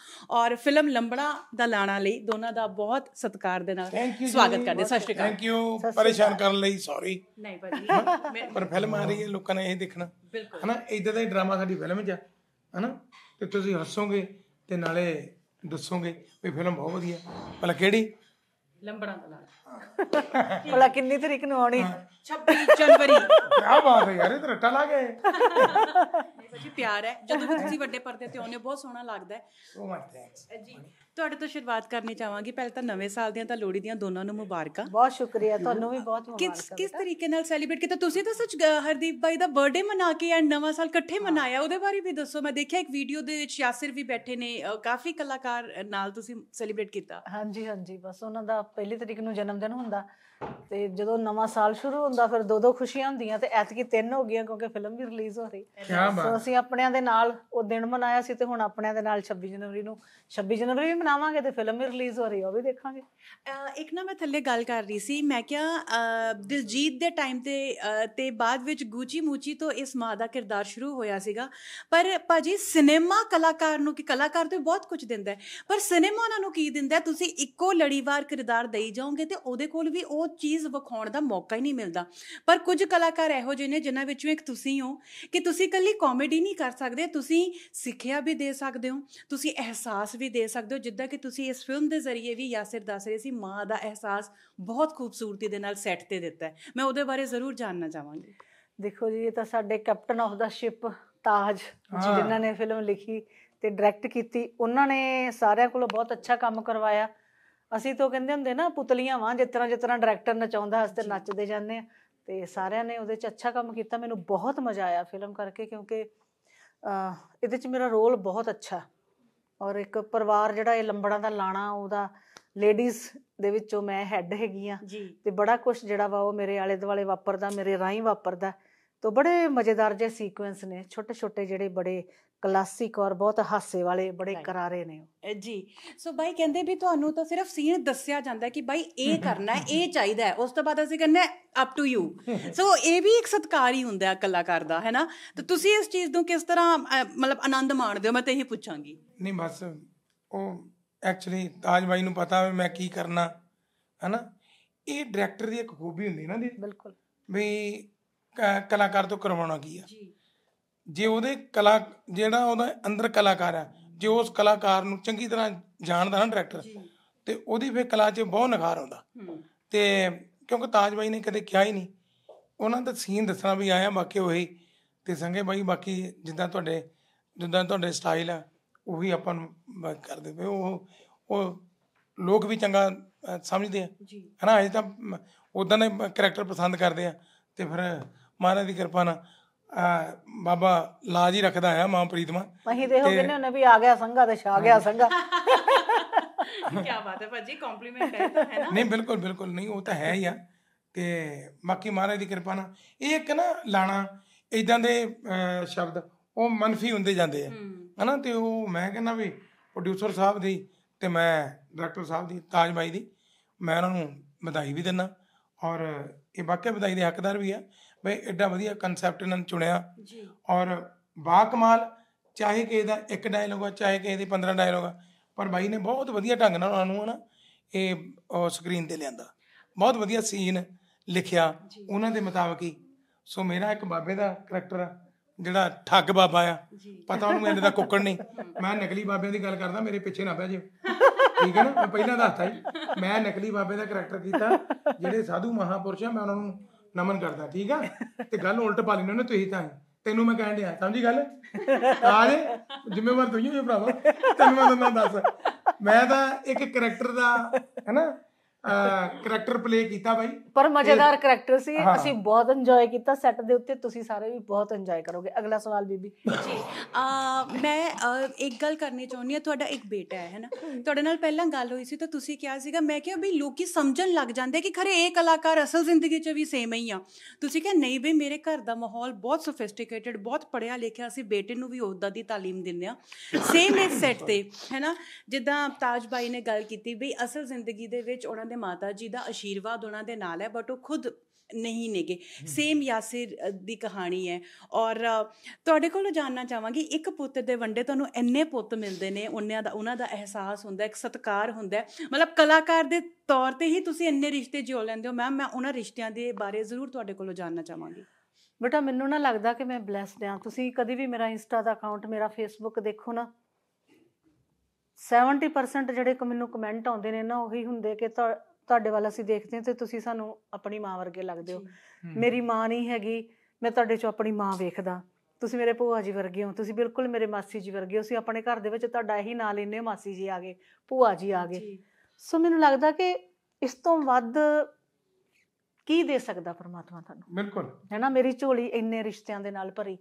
ਔਰ ਫਿਲਮ ਲੰਬੜਾ ਦਾ ਲਾਣਾ ਲਈ ਦੋਨਾਂ ਦਾ ਬਹੁਤ ਸਤਿਕਾਰ ਦੇ ਨਾਲ ਸਵਾਗਤ ਕਰਦੇ ਸਤਿ ਸ਼੍ਰੀ ਅਕਾਲ ਥੈਂਕ ਯੂ ਪਰੇਸ਼ਾਨ ਕਰਨ ਲਈ ਸੌਰੀ ਨਹੀਂ ਭਾਜੀ ਪਰ ਫਿਲਮ ਆ ਰਹੀ ਹੈ ਲੋਕਾਂ ਨੇ ਇਹ ਦੇਖਣਾ ਹਨਾ ਇਦਾਂ ਦਾ ਹੀ ਡਰਾਮਾ ਸਾਡੀ ਫਿਲਮ ਵਿੱਚ ਹੈ ਹਨਾ ਤੇ ਤੁਸੀਂ ਹੱਸੋਗੇ ਤੇ ਨਾਲੇ ਦੱਸੋਗੇ ਵੀ ਫਿਲਮ ਬਹੁਤ ਵਧੀਆ ਭਲਾ ਕਿਹੜੀ ਲੰਬੜਾਂ ਦਾ ਲਾੜਾ ਭਲਾ ਕਿੰਨੀ ਤਰੀਕ ਨੂੰ ਆਉਣੀ 26 ਜਨਵਰੀ ਕੀ ਬਾਤ ਹੈ ਯਾਰ ਇਹ ਤਾਂ ਰੱਟਾ ਲਾ ਗਏ ਇਹ ਸੱਚੀ ਪਿਆਰ ਹੈ ਜਦੋਂ ਵੀ ਤੁਸੀਂ ਵੱਡੇ ਪਰਦੇ ਤੇ ਆਉਂਦੇ ਬਹੁਤ ਸੋਹਣਾ ਲੱਗਦਾ ਹੈ ਸੋ ਮਚ ਥੈਂਕਸ ਜੀ ਤੁਹਾਡੇ ਤੋਂ ਸ਼ੁਰੂਆਤ ਕਰਨੀ ਚਾਹਾਂਗੀ ਪਹਿਲਾਂ ਤਾਂ ਨਵੇਂ ਸਾਲ ਦੀਆਂ ਤਾਂ ਲੋਹੜੀ ਦੀਆਂ ਦੋਨਾਂ ਨੂੰ ਮੁਬਾਰਕਾਂ ਬਹੁਤ ਸ਼ੁਕਰੀਆ ਤੁਹਾਨੂੰ ਵੀ ਬਹੁਤ ਮੁਬਾਰਕਾਂ ਕਿਸ ਕਿਸ ਤਰੀਕੇ ਨਾਲ ਸੈਲੀਬ੍ਰੇਟ ਕੀਤਾ ਤੁਸੀਂ ਤਾਂ ਸੱਚ ਹਰਦੀਪ ਬਾਈ ਦਾ ਬਰਥਡੇ ਮਨਾ ਕੇ ਐਂਡ ਨਵਾਂ ਸਾਲ ਇਕੱਠੇ ਮਨਾਇਆ ਉਹਦੇ ਬਾਰੇ ਵੀ ਦੱਸੋ ਮੈਂ ਦੇਖਿਆ ਇੱਕ ਵੀਡੀਓ ਦੇ ਵਿੱਚ ਯਾਸਿਰ ਵੀ ਬੈਠੇ ਨੇ ਕਾਫੀ ਕਲਾਕਾਰ ਨਾਲ ਤੁਸੀਂ ਸੈਲੀਬ੍ਰੇਟ ਕੀਤਾ ਹਾਂਜੀ ਹਾਂਜੀ ਬਸ ਉਹਨਾਂ ਦਾ ਪਹਿਲੀ ਤਰੀਕ ਨੂੰ ਜਨਮ ਦਿਨ ਹੁੰਦਾ ਤੇ ਜਦੋਂ ਨਵਾਂ ਸਾਲ ਸ਼ੁਰੂ ਹੁੰਦਾ ਫਿਰ ਦੋ ਦੋ ਖੁਸ਼ੀਆਂ ਹੁੰਦੀਆਂ ਤੇ ਐਤਕੀ ਤਿੰਨ ਹੋ ਗਈਆਂ ਕਿਉਂਕਿ ਫਿਲਮ ਵੀ ਰਿਲੀਜ਼ ਹੋ ਰਹੀ ਸੋ ਅਸੀਂ ਆਪਣਿਆਂ ਦੇ ਨਾਲ ਉਹ ਦਿਨ ਮਨਾਇਆ ਸੀ ਤੇ ਹੁਣ ਆਪਣਿਆਂ ਦੇ ਨਾਲ 26 ਜਨਵਰੀ ਨੂੰ 26 ਜਨਵਰੀ ਬਣਾਵਾਂਗੇ ਤੇ ਫਿਲਮ ਵੀ ਰਿਲੀਜ਼ ਹੋ ਰਹੀ ਹੈ ਉਹ ਵੀ ਦੇਖਾਂਗੇ ਇੱਕ ਨਾ ਮੈਂ ਥੱਲੇ ਗੱਲ ਕਰ ਰਹੀ ਸੀ ਮੈਂ ਕਿਹਾ ਦਿਲਜੀਤ ਦੇ ਟਾਈਮ ਤੇ ਤੇ ਬਾਅਦ ਵਿੱਚ ਗੂਚੀ ਮੂਚੀ ਤੋਂ ਇਸ ਮਾਂ ਦਾ ਕਿਰਦਾਰ ਸ਼ੁਰੂ ਹੋਇਆ ਸੀਗਾ ਪਰ ਭਾਜੀ ਸਿਨੇਮਾ ਕਲਾਕਾਰ ਨੂੰ ਕਿ ਕਲਾਕਾਰ ਤੇ ਬਹੁਤ ਕੁਝ ਦਿੰਦਾ ਪਰ ਸਿਨੇਮਾ ਉਹਨਾਂ ਨੂੰ ਕੀ ਦਿੰਦਾ ਤੁਸੀਂ ਇੱਕੋ ਲੜੀਵਾਰ ਕਿਰਦਾਰ ਦੇਈ ਜਾਓਗੇ ਤੇ ਉਹਦੇ ਕੋਲ ਵੀ ਉਹ ਚੀਜ਼ ਵਿਖਾਉਣ ਦਾ ਮੌਕਾ ਹੀ ਨਹੀਂ ਮਿਲਦਾ ਪਰ ਕੁਝ ਕਲਾਕਾਰ ਇਹੋ ਜਿਹੇ ਨੇ ਜਿਨ੍ਹਾਂ ਵਿੱਚੋਂ ਇੱਕ ਤੁਸੀਂ ਹੋ ਕਿ ਤੁਸੀਂ ਕੱਲੀ ਕਾਮੇਡੀ ਨਹੀਂ ਕਰ ਸਕਦੇ ਤੁਸੀਂ ਸਿੱਖਿਆ ਵੀ ਦੇ ਸਕਦੇ ਹੋ ਤੁਸੀਂ ਅਹਿਸਾਸ ਵੀ ਦੇ ਸਕਦੇ ਹੋ ਜਿੱਦਾਂ ਕਿ ਤੁਸੀਂ ਇਸ ਫਿਲਮ ਦੇ ਜ਼ਰੀਏ ਵੀ ਯਾਸਿਰ ਦੱਸ ਰਹੇ ਸੀ ਮਾਂ ਦਾ ਅਹਿਸਾਸ ਬਹੁਤ ਖੂਬਸੂਰਤੀ ਦੇ ਨਾਲ ਸੈੱਟ ਤੇ ਦਿੱਤਾ ਹੈ ਮੈਂ ਉਹਦੇ ਬਾਰੇ ਜ਼ਰੂਰ ਜਾਣਨਾ ਚਾਹਾਂਗੀ ਦੇਖੋ ਜੀ ਇਹ ਤਾਂ ਸਾਡੇ captain of the ship Taj ਜਿਨ੍ਹਾਂ ਨੇ ਫਿਲਮ ਲਿਖੀ ਤੇ ਡਾਇਰੈਕਟ ਕੀਤੀ ਉਹਨਾਂ ਨੇ ਸਾਰਿਆਂ ਕੋਲੋਂ ਬਹੁਤ ਅੱਛਾ ਕੰਮ ਕਰਵਾਇਆ ਅਸੀਂ ਤਾਂ ਕਹਿੰਦੇ ਹੁੰਦੇ ਨਾ ਪੁਤਲੀਆਂ ਵਾਂ ਜਿਸ ਤਰ੍ਹਾਂ ਜਿਸ ਤਰ੍ਹਾਂ ਡਾਇਰੈਕਟਰ ਨਚਾਉਂਦਾ ਹੱਸ ਤੇ ਨੱਚਦੇ ਜਾਂਦੇ ਆ ਤੇ ਸਾਰਿਆਂ ਨੇ ਉਹਦੇ 'ਚ ਅੱਛਾ ਕੰਮ ਕੀਤਾ ਮੈਨੂੰ ਬਹੁਤ ਮਜ਼ਾ ਆਇਆ ਫਿਲਮ ਕਰਕੇ ਕਿਉਂਕਿ ਇਹਦੇ 'ਚ ਮੇਰਾ ਰੋਲ ਬਹੁਤ ਅੱਛਾ ਔਰ ਇੱਕ ਪਰਿਵਾਰ ਜਿਹੜਾ ਇਹ ਲੰਬੜਾਂ ਦਾ ਲਾਣਾ ਉਹਦਾ ਲੇਡੀਜ਼ ਦੇ ਵਿੱਚੋਂ ਮੈਂ ਹੈੱਡ ਹੈਗੀ ਆ ਤੇ ਬੜਾ ਕੁਝ ਜਿਹੜਾ ਵਾ ਉਹ ਮੇਰੇ ਆਲੇ ਦੁਆਲੇ ਵਾਪਰਦਾ ਮੇਰੇ ਰਾਹੀਂ ਵਾਪਰਦਾ ਤੋ ਬੜੇ ਮਜ਼ੇਦਾਰ ਜੇ ਸੀਕੁਐਂਸ ਨੇ ਛੋਟੇ ਛੋਟੇ ਜਿਹੜੇ ਬੜੇ ਕਲਾਸਿਕ ਔਰ ਬਹੁਤ ਹਾਸੇ ਵਾਲੇ ਬੜੇ ਕਰਾਰੇ ਨੇ ਉਹ। ਜੀ ਸੋ ਬਾਈ ਕਹਿੰਦੇ ਵੀ ਤੁਹਾਨੂੰ ਤਾਂ ਸਿਰਫ ਸੀਨ ਦੱਸਿਆ ਜਾਂਦਾ ਹੈ ਕਿ ਬਾਈ ਇਹ ਕਰਨਾ ਹੈ ਇਹ ਚਾਹੀਦਾ ਹੈ ਉਸ ਤੋਂ ਬਾਅਦ ਅਸੀਂ ਕਹਿੰਦੇ ਅਪ ਟੂ ਯੂ ਸੋ ਇਹ ਵੀ ਇੱਕ ਸਤਕਾਰ ਹੀ ਹੁੰਦਾ ਹੈ ਕਲਾਕਾਰ ਦਾ ਹੈਨਾ ਤੇ ਤੁਸੀਂ ਇਸ ਚੀਜ਼ ਨੂੰ ਕਿਸ ਤਰ੍ਹਾਂ ਮਤਲਬ ਆਨੰਦ ਮਾਣਦੇ ਹੋ ਮੈਂ ਤੇ ਇਹੀ ਪੁੱਛਾਂਗੀ ਨਹੀਂ ਬਸ ਉਹ ਐਕਚੁਅਲੀ ਤਾਜ ਬਾਈ ਨੂੰ ਪਤਾ ਹੈ ਮੈਂ ਕੀ ਕਰਨਾ ਹੈਨਾ ਇਹ ਡਾਇਰੈਕਟਰ ਦੀ ਇੱਕ ਖੂਬੀ ਹੁੰਦੀ ਨਾ ਦੀ ਬਿਲਕੁਲ ਵੀ ਕਲਾਕਾਰ ਤੋਂ ਕਰਵਾਉਣਾ ਕੀ ਆ ਜੀ ਜੇ ਉਹਦੇ ਕਲਾ ਜਿਹੜਾ ਉਹਦਾ ਅੰਦਰ ਕਲਾਕਾਰ ਹੈ ਜੇ ਉਸ ਕਲਾਕਾਰ ਨੂੰ ਚੰਗੀ ਤਰ੍ਹਾਂ ਜਾਣਦਾ ਨਾ ਡਾਇਰੈਕਟਰ ਤੇ ਉਹਦੀ ਫੇ ਕਲਾ 'ਚ ਬਹੁਤ ਨਿਖਾਰ ਆਉਂਦਾ ਤੇ ਕਿਉਂਕਿ ਤਾਜ ਬਾਈ ਨੇ ਕਦੇ ਕਿਹਾ ਹੀ ਨਹੀਂ ਉਹਨਾਂ ਦਾ ਸੀਨ ਦੱਸਣਾ ਵੀ ਆਇਆ ਬਾਕੀ ਉਹੀ ਤੇ ਸੰਗੇ ਬਾਈ ਬਾਕੀ ਜਿੱਦਾਂ ਤੁਹਾਡੇ ਜਿੱਦਾਂ ਤੁਹਾਡੇ ਸਟਾਈਲ ਆ ਉਹੀ ਆਪਾਂ ਨੂੰ ਕਰਦੇ ਪਏ ਉਹ ਉਹ ਲੋਕ ਵੀ ਚੰਗਾ ਸਮਝਦੇ ਆ ਹਨਾ ਅਜੇ ਤਾਂ ਉਦਾਂ ਦੇ ਕੈਰੈਕਟਰ ਪਸੰਦ ਕਰਦੇ ਆ ਤੇ ਫਿਰ ਮਹਾਰਾਜ ਦੀ ਕਿਰਪਾ ਨਾਲ ਬਾਬਾ ਲਾਜ ਹੀ ਰੱਖਦਾ ਆ ਮਾਂ ਪ੍ਰੀਤਮਾ ਅਸੀਂ ਤੇ ਇਹੋ ਕਹਿੰਦੇ ਹੁੰਨੇ ਵੀ ਆ ਗਿਆ ਸੰਗਾ ਤੇ ਛਾ ਗਿਆ ਸੰਗਾ ਕੀ ਬਾਤ ਹੈ ਭਾਜੀ ਕੰਪਲੀਮੈਂਟ ਹੈ ਤਾਂ ਹੈ ਨਾ ਨਹੀਂ ਬਿਲਕੁਲ ਬਿਲਕੁਲ ਨਹੀਂ ਉਹ ਤਾਂ ਹੈ ਹੀ ਆ ਤੇ ਬਾਕੀ ਮਹਾਰਾਜ ਦੀ ਕਿਰਪਾ ਨਾਲ ਇਹ ਇੱਕ ਨਾ ਲਾਣਾ ਇਦਾਂ ਦੇ ਸ਼ਬਦ ਉਹ ਮਨਫੀ ਹੁੰਦੇ ਜਾਂਦੇ ਆ ਹਨਾ ਤੇ ਉਹ ਮੈਂ ਕਹਿੰਦਾ ਵੀ ਪ੍ਰੋਡਿਊਸਰ ਸਾਹਿਬ ਦੀ ਤੇ ਮੈਂ ਡਾਇਰੈਕਟਰ ਸਾਹਿਬ ਦੀ ਤਾਜ ਬਾਈ ਦੀ ਮੈਂ ਉਹਨਾਂ ਨੂੰ ਵਧਾਈ ਵੀ ਦਿੰਦਾ ਔਰ ਇਹ ਵਾਕਿਆ ਵਧਾਈ ਦੇ ਹੱਕਦਾਰ ਵੀ ਆ ਬਈ ਐਡਾ ਵਧੀਆ ਕਨਸੈਪਟ ਇਹਨਾਂ ਨੇ ਚੁਣਿਆ ਜੀ ਔਰ ਬਾ ਕਮਾਲ ਚਾਹੇ ਕਿ ਇਹਦਾ ਇੱਕ ਡਾਇਲੋਗ ਆ ਚਾਹੇ ਕਿ ਇਹਦੇ 15 ਡਾਇਲੋਗ ਆ ਪਰ ਬਾਈ ਨੇ ਬਹੁਤ ਵਧੀਆ ਢੰਗ ਨਾਲ ਉਹਨਾਂ ਨੂੰ ਹਨਾ ਇਹ ਸਕਰੀਨ ਤੇ ਲਿਆਂਦਾ ਬਹੁਤ ਵਧੀਆ ਸੀਨ ਲਿਖਿਆ ਉਹਨਾਂ ਦੇ ਮੁਤਾਬਕ ਹੀ ਸੋ ਮੇਰਾ ਇੱਕ ਬਾਬੇ ਦਾ ਕਰੈਕਟਰ ਆ ਜਿਹੜਾ ਠੱਗ ਬਾਬਾ ਆ ਪਤਾ ਉਹਨੂੰ ਇਹਨੇ ਦਾ ਕੁੱਕੜ ਨਹੀਂ ਮੈਂ ਨਕਲੀ ਬਾਬਿਆਂ ਦੀ ਗੱਲ ਕਰਦਾ ਮੇਰੇ ਪਿੱਛੇ ਨਾ ਪੈ ਜਿਓ ਠੀਕ ਹੈ ਨਾ ਮੈਂ ਪਹਿਲਾਂ ਦੱਸਤਾ ਜੀ ਮੈਂ ਨਕਲੀ ਬਾਬੇ ਦਾ ਕੈਰੈਕਟਰ ਕੀਤਾ ਜਿਹੜੇ ਸਾਧੂ ਮਹਾਪੁਰਸ਼ ਆ ਮੈਂ ਉਹਨਾਂ ਨੂੰ ਨਮਨ ਕਰਦਾ ਠੀਕ ਆ ਤੇ ਗੱਲ ਉਲਟ ਪਾ ਲਈ ਉਹਨੇ ਤੁਸੀਂ ਤਾਂ ਤੈਨੂੰ ਮੈਂ ਕਹਿਣ ਡਿਆ ਸਮਝੀ ਗੱਲ ਆ ਜੇ ਜ਼ਿੰਮੇਵਾਰ ਤੂੰ ਹੀ ਹੋ ਭਰਾਵਾ ਤੈਨੂੰ ਮੈਂ ਦੱਸ ਮੈਂ ਤਾਂ ਇੱਕ ਕੈਰੈਕਟਰ ਦਾ ਹੈਨਾ ਕਰੈਕਟਰ ਪਲੇ ਕੀਤਾ ਬਾਈ ਪਰ ਮਜ਼ੇਦਾਰ ਕਰੈਕਟਰ ਸੀ ਅਸੀਂ ਬਹੁਤ ਇੰਜੋਏ ਕੀਤਾ ਸੈੱਟ ਦੇ ਉੱਤੇ ਤੁਸੀਂ ਸਾਰੇ ਵੀ ਬਹੁਤ ਇੰਜੋਏ ਕਰੋਗੇ ਅਗਲਾ ਸਵਾਲ ਬੀਬੀ ਜੀ ਮੈਂ ਇੱਕ ਗੱਲ ਕਰਨੀ ਚਾਹੁੰਦੀ ਆ ਤੁਹਾਡਾ ਇੱਕ ਬੇਟਾ ਹੈ ਹੈਨਾ ਤੁਹਾਡੇ ਨਾਲ ਪਹਿਲਾਂ ਗੱਲ ਹੋਈ ਸੀ ਤਾਂ ਤੁਸੀਂ ਕਿਹਾ ਸੀਗਾ ਮੈਂ ਕਿਹਾ ਵੀ ਲੋਕੀ ਸਮਝਣ ਲੱਗ ਜਾਂਦੇ ਕਿ ਖਰੇ ਇਹ ਕਲਾਕਾਰ ਅਸਲ ਜ਼ਿੰਦਗੀ 'ਚ ਵੀ ਸੇਮ ਹੀ ਆ ਤੁਸੀਂ ਕਿਹਾ ਨਹੀਂ ਬਈ ਮੇਰੇ ਘਰ ਦਾ ਮਾਹੌਲ ਬਹੁਤ ਸੋਫਿਸਟੀਕੇਟਿਡ ਬਹੁਤ ਪੜਿਆ ਲਿਖਿਆ ਅਸੀਂ ਬੇਟੇ ਨੂੰ ਵੀ ਉਹਦਾ ਦੀ تعلیم ਦਿੰਦੇ ਆ ਸੇਮ ਇਸ ਸੈੱਟ ਤੇ ਹੈਨਾ ਜਿੱਦਾਂ ਤਾਜ ਬਾਈ ਨੇ ਗੱਲ ਕੀਤੀ ਵੀ ਅਸਲ ਜ਼ਿੰਦਗੀ ਦੇ ਵਿੱਚ ਉਹਨਾਂ ਦੇ ਮਾਤਾ ਜੀ ਦਾ ਆਸ਼ੀਰਵਾਦ ਉਹਨਾਂ ਦੇ ਨਾਲ ਹੈ ਬਟ ਉਹ ਖੁਦ ਨਹੀਂ ਨੇਗੇ ਸੇਮ ਯਾਸਿਰ ਦੀ ਕਹਾਣੀ ਹੈ ਔਰ ਤੁਹਾਡੇ ਕੋਲੋਂ ਜਾਨਣਾ ਚਾਹਾਂਗੀ ਇੱਕ ਪੁੱਤ ਦੇ ਵੰਡੇ ਤੁਹਾਨੂੰ ਇੰਨੇ ਪੁੱਤ ਮਿਲਦੇ ਨੇ ਉਹਨਾਂ ਦਾ ਉਹਨਾਂ ਦਾ ਅਹਿਸਾਸ ਹੁੰਦਾ ਇੱਕ ਸਤਕਾਰ ਹੁੰਦਾ ਮਤਲਬ ਕਲਾਕਾਰ ਦੇ ਤੌਰ ਤੇ ਹੀ ਤੁਸੀਂ ਇੰਨੇ ਰਿਸ਼ਤੇ ਜਿਉ ਲੈਂਦੇ ਹੋ ਮੈਮ ਮੈਂ ਉਹਨਾਂ ਰਿਸ਼ਤਿਆਂ ਦੇ ਬਾਰੇ ਜ਼ਰੂਰ ਤੁਹਾਡੇ ਕੋਲੋਂ ਜਾਨਣਾ ਚਾਹਾਂਗੀ ਬਟਾ ਮੈਨੂੰ ਨਾ ਲੱਗਦਾ ਕਿ ਮੈਂ ਬlesed ਆ ਤੁਸੀਂ ਕਦੀ ਵੀ ਮੇਰਾ ਇੰਸਟਾ ਦਾ ਅਕਾਊਂਟ ਮੇਰਾ ਫੇਸਬੁੱਕ ਦੇਖੋ ਨਾ 70% ਜਿਹੜੇ ਕੋ ਮੈਨੂੰ ਕਮੈਂਟ ਆਉਂਦੇ ਨੇ ਨਾ ਉਹੀ ਹੁੰਦੇ ਕਿ ਤੁਹਾਡੇ ਵੱਲ ਅਸੀਂ ਦੇਖਦੇ ਹਾਂ ਤੇ ਤੁਸੀਂ ਸਾਨੂੰ ਆਪਣੀ ਮਾਂ ਵਰਗੇ ਲੱਗਦੇ ਹੋ ਮੇਰੀ ਮਾਂ ਨਹੀਂ ਹੈਗੀ ਮੈਂ ਤੁਹਾਡੇ ਚੋਂ ਆਪਣੀ ਮਾਂ ਵੇਖਦਾ ਤੁਸੀਂ ਮੇਰੇ ਭੂਆ ਜੀ ਵਰਗੇ ਹੋ ਤੁਸੀਂ ਬਿਲਕੁਲ ਮੇਰੇ ਮਾਸੀ ਜੀ ਵਰਗੇ ਹੋ ਤੁਸੀਂ ਆਪਣੇ ਘਰ ਦੇ ਵਿੱਚ ਤੁਹਾਡਾ ਇਹੀ ਨਾਂ ਲੈਨੇ ਮਾਸੀ ਜੀ ਆ ਗਏ ਭੂਆ ਜੀ ਆ ਗਏ ਸੋ ਮੈਨੂੰ ਲੱਗਦਾ ਕਿ ਇਸ ਤੋਂ ਵੱਧ ਕੀ ਦੇ ਸਕਦਾ ਪਰਮਾਤਮਾ ਤੁਹਾਨੂੰ ਬਿਲਕੁਲ ਹੈ ਨਾ ਮੇਰੀ ਝੋਲੀ ਇੰਨੇ ਰਿਸ਼ਤਿਆਂ ਦੇ ਨਾਲ ਭਰੀ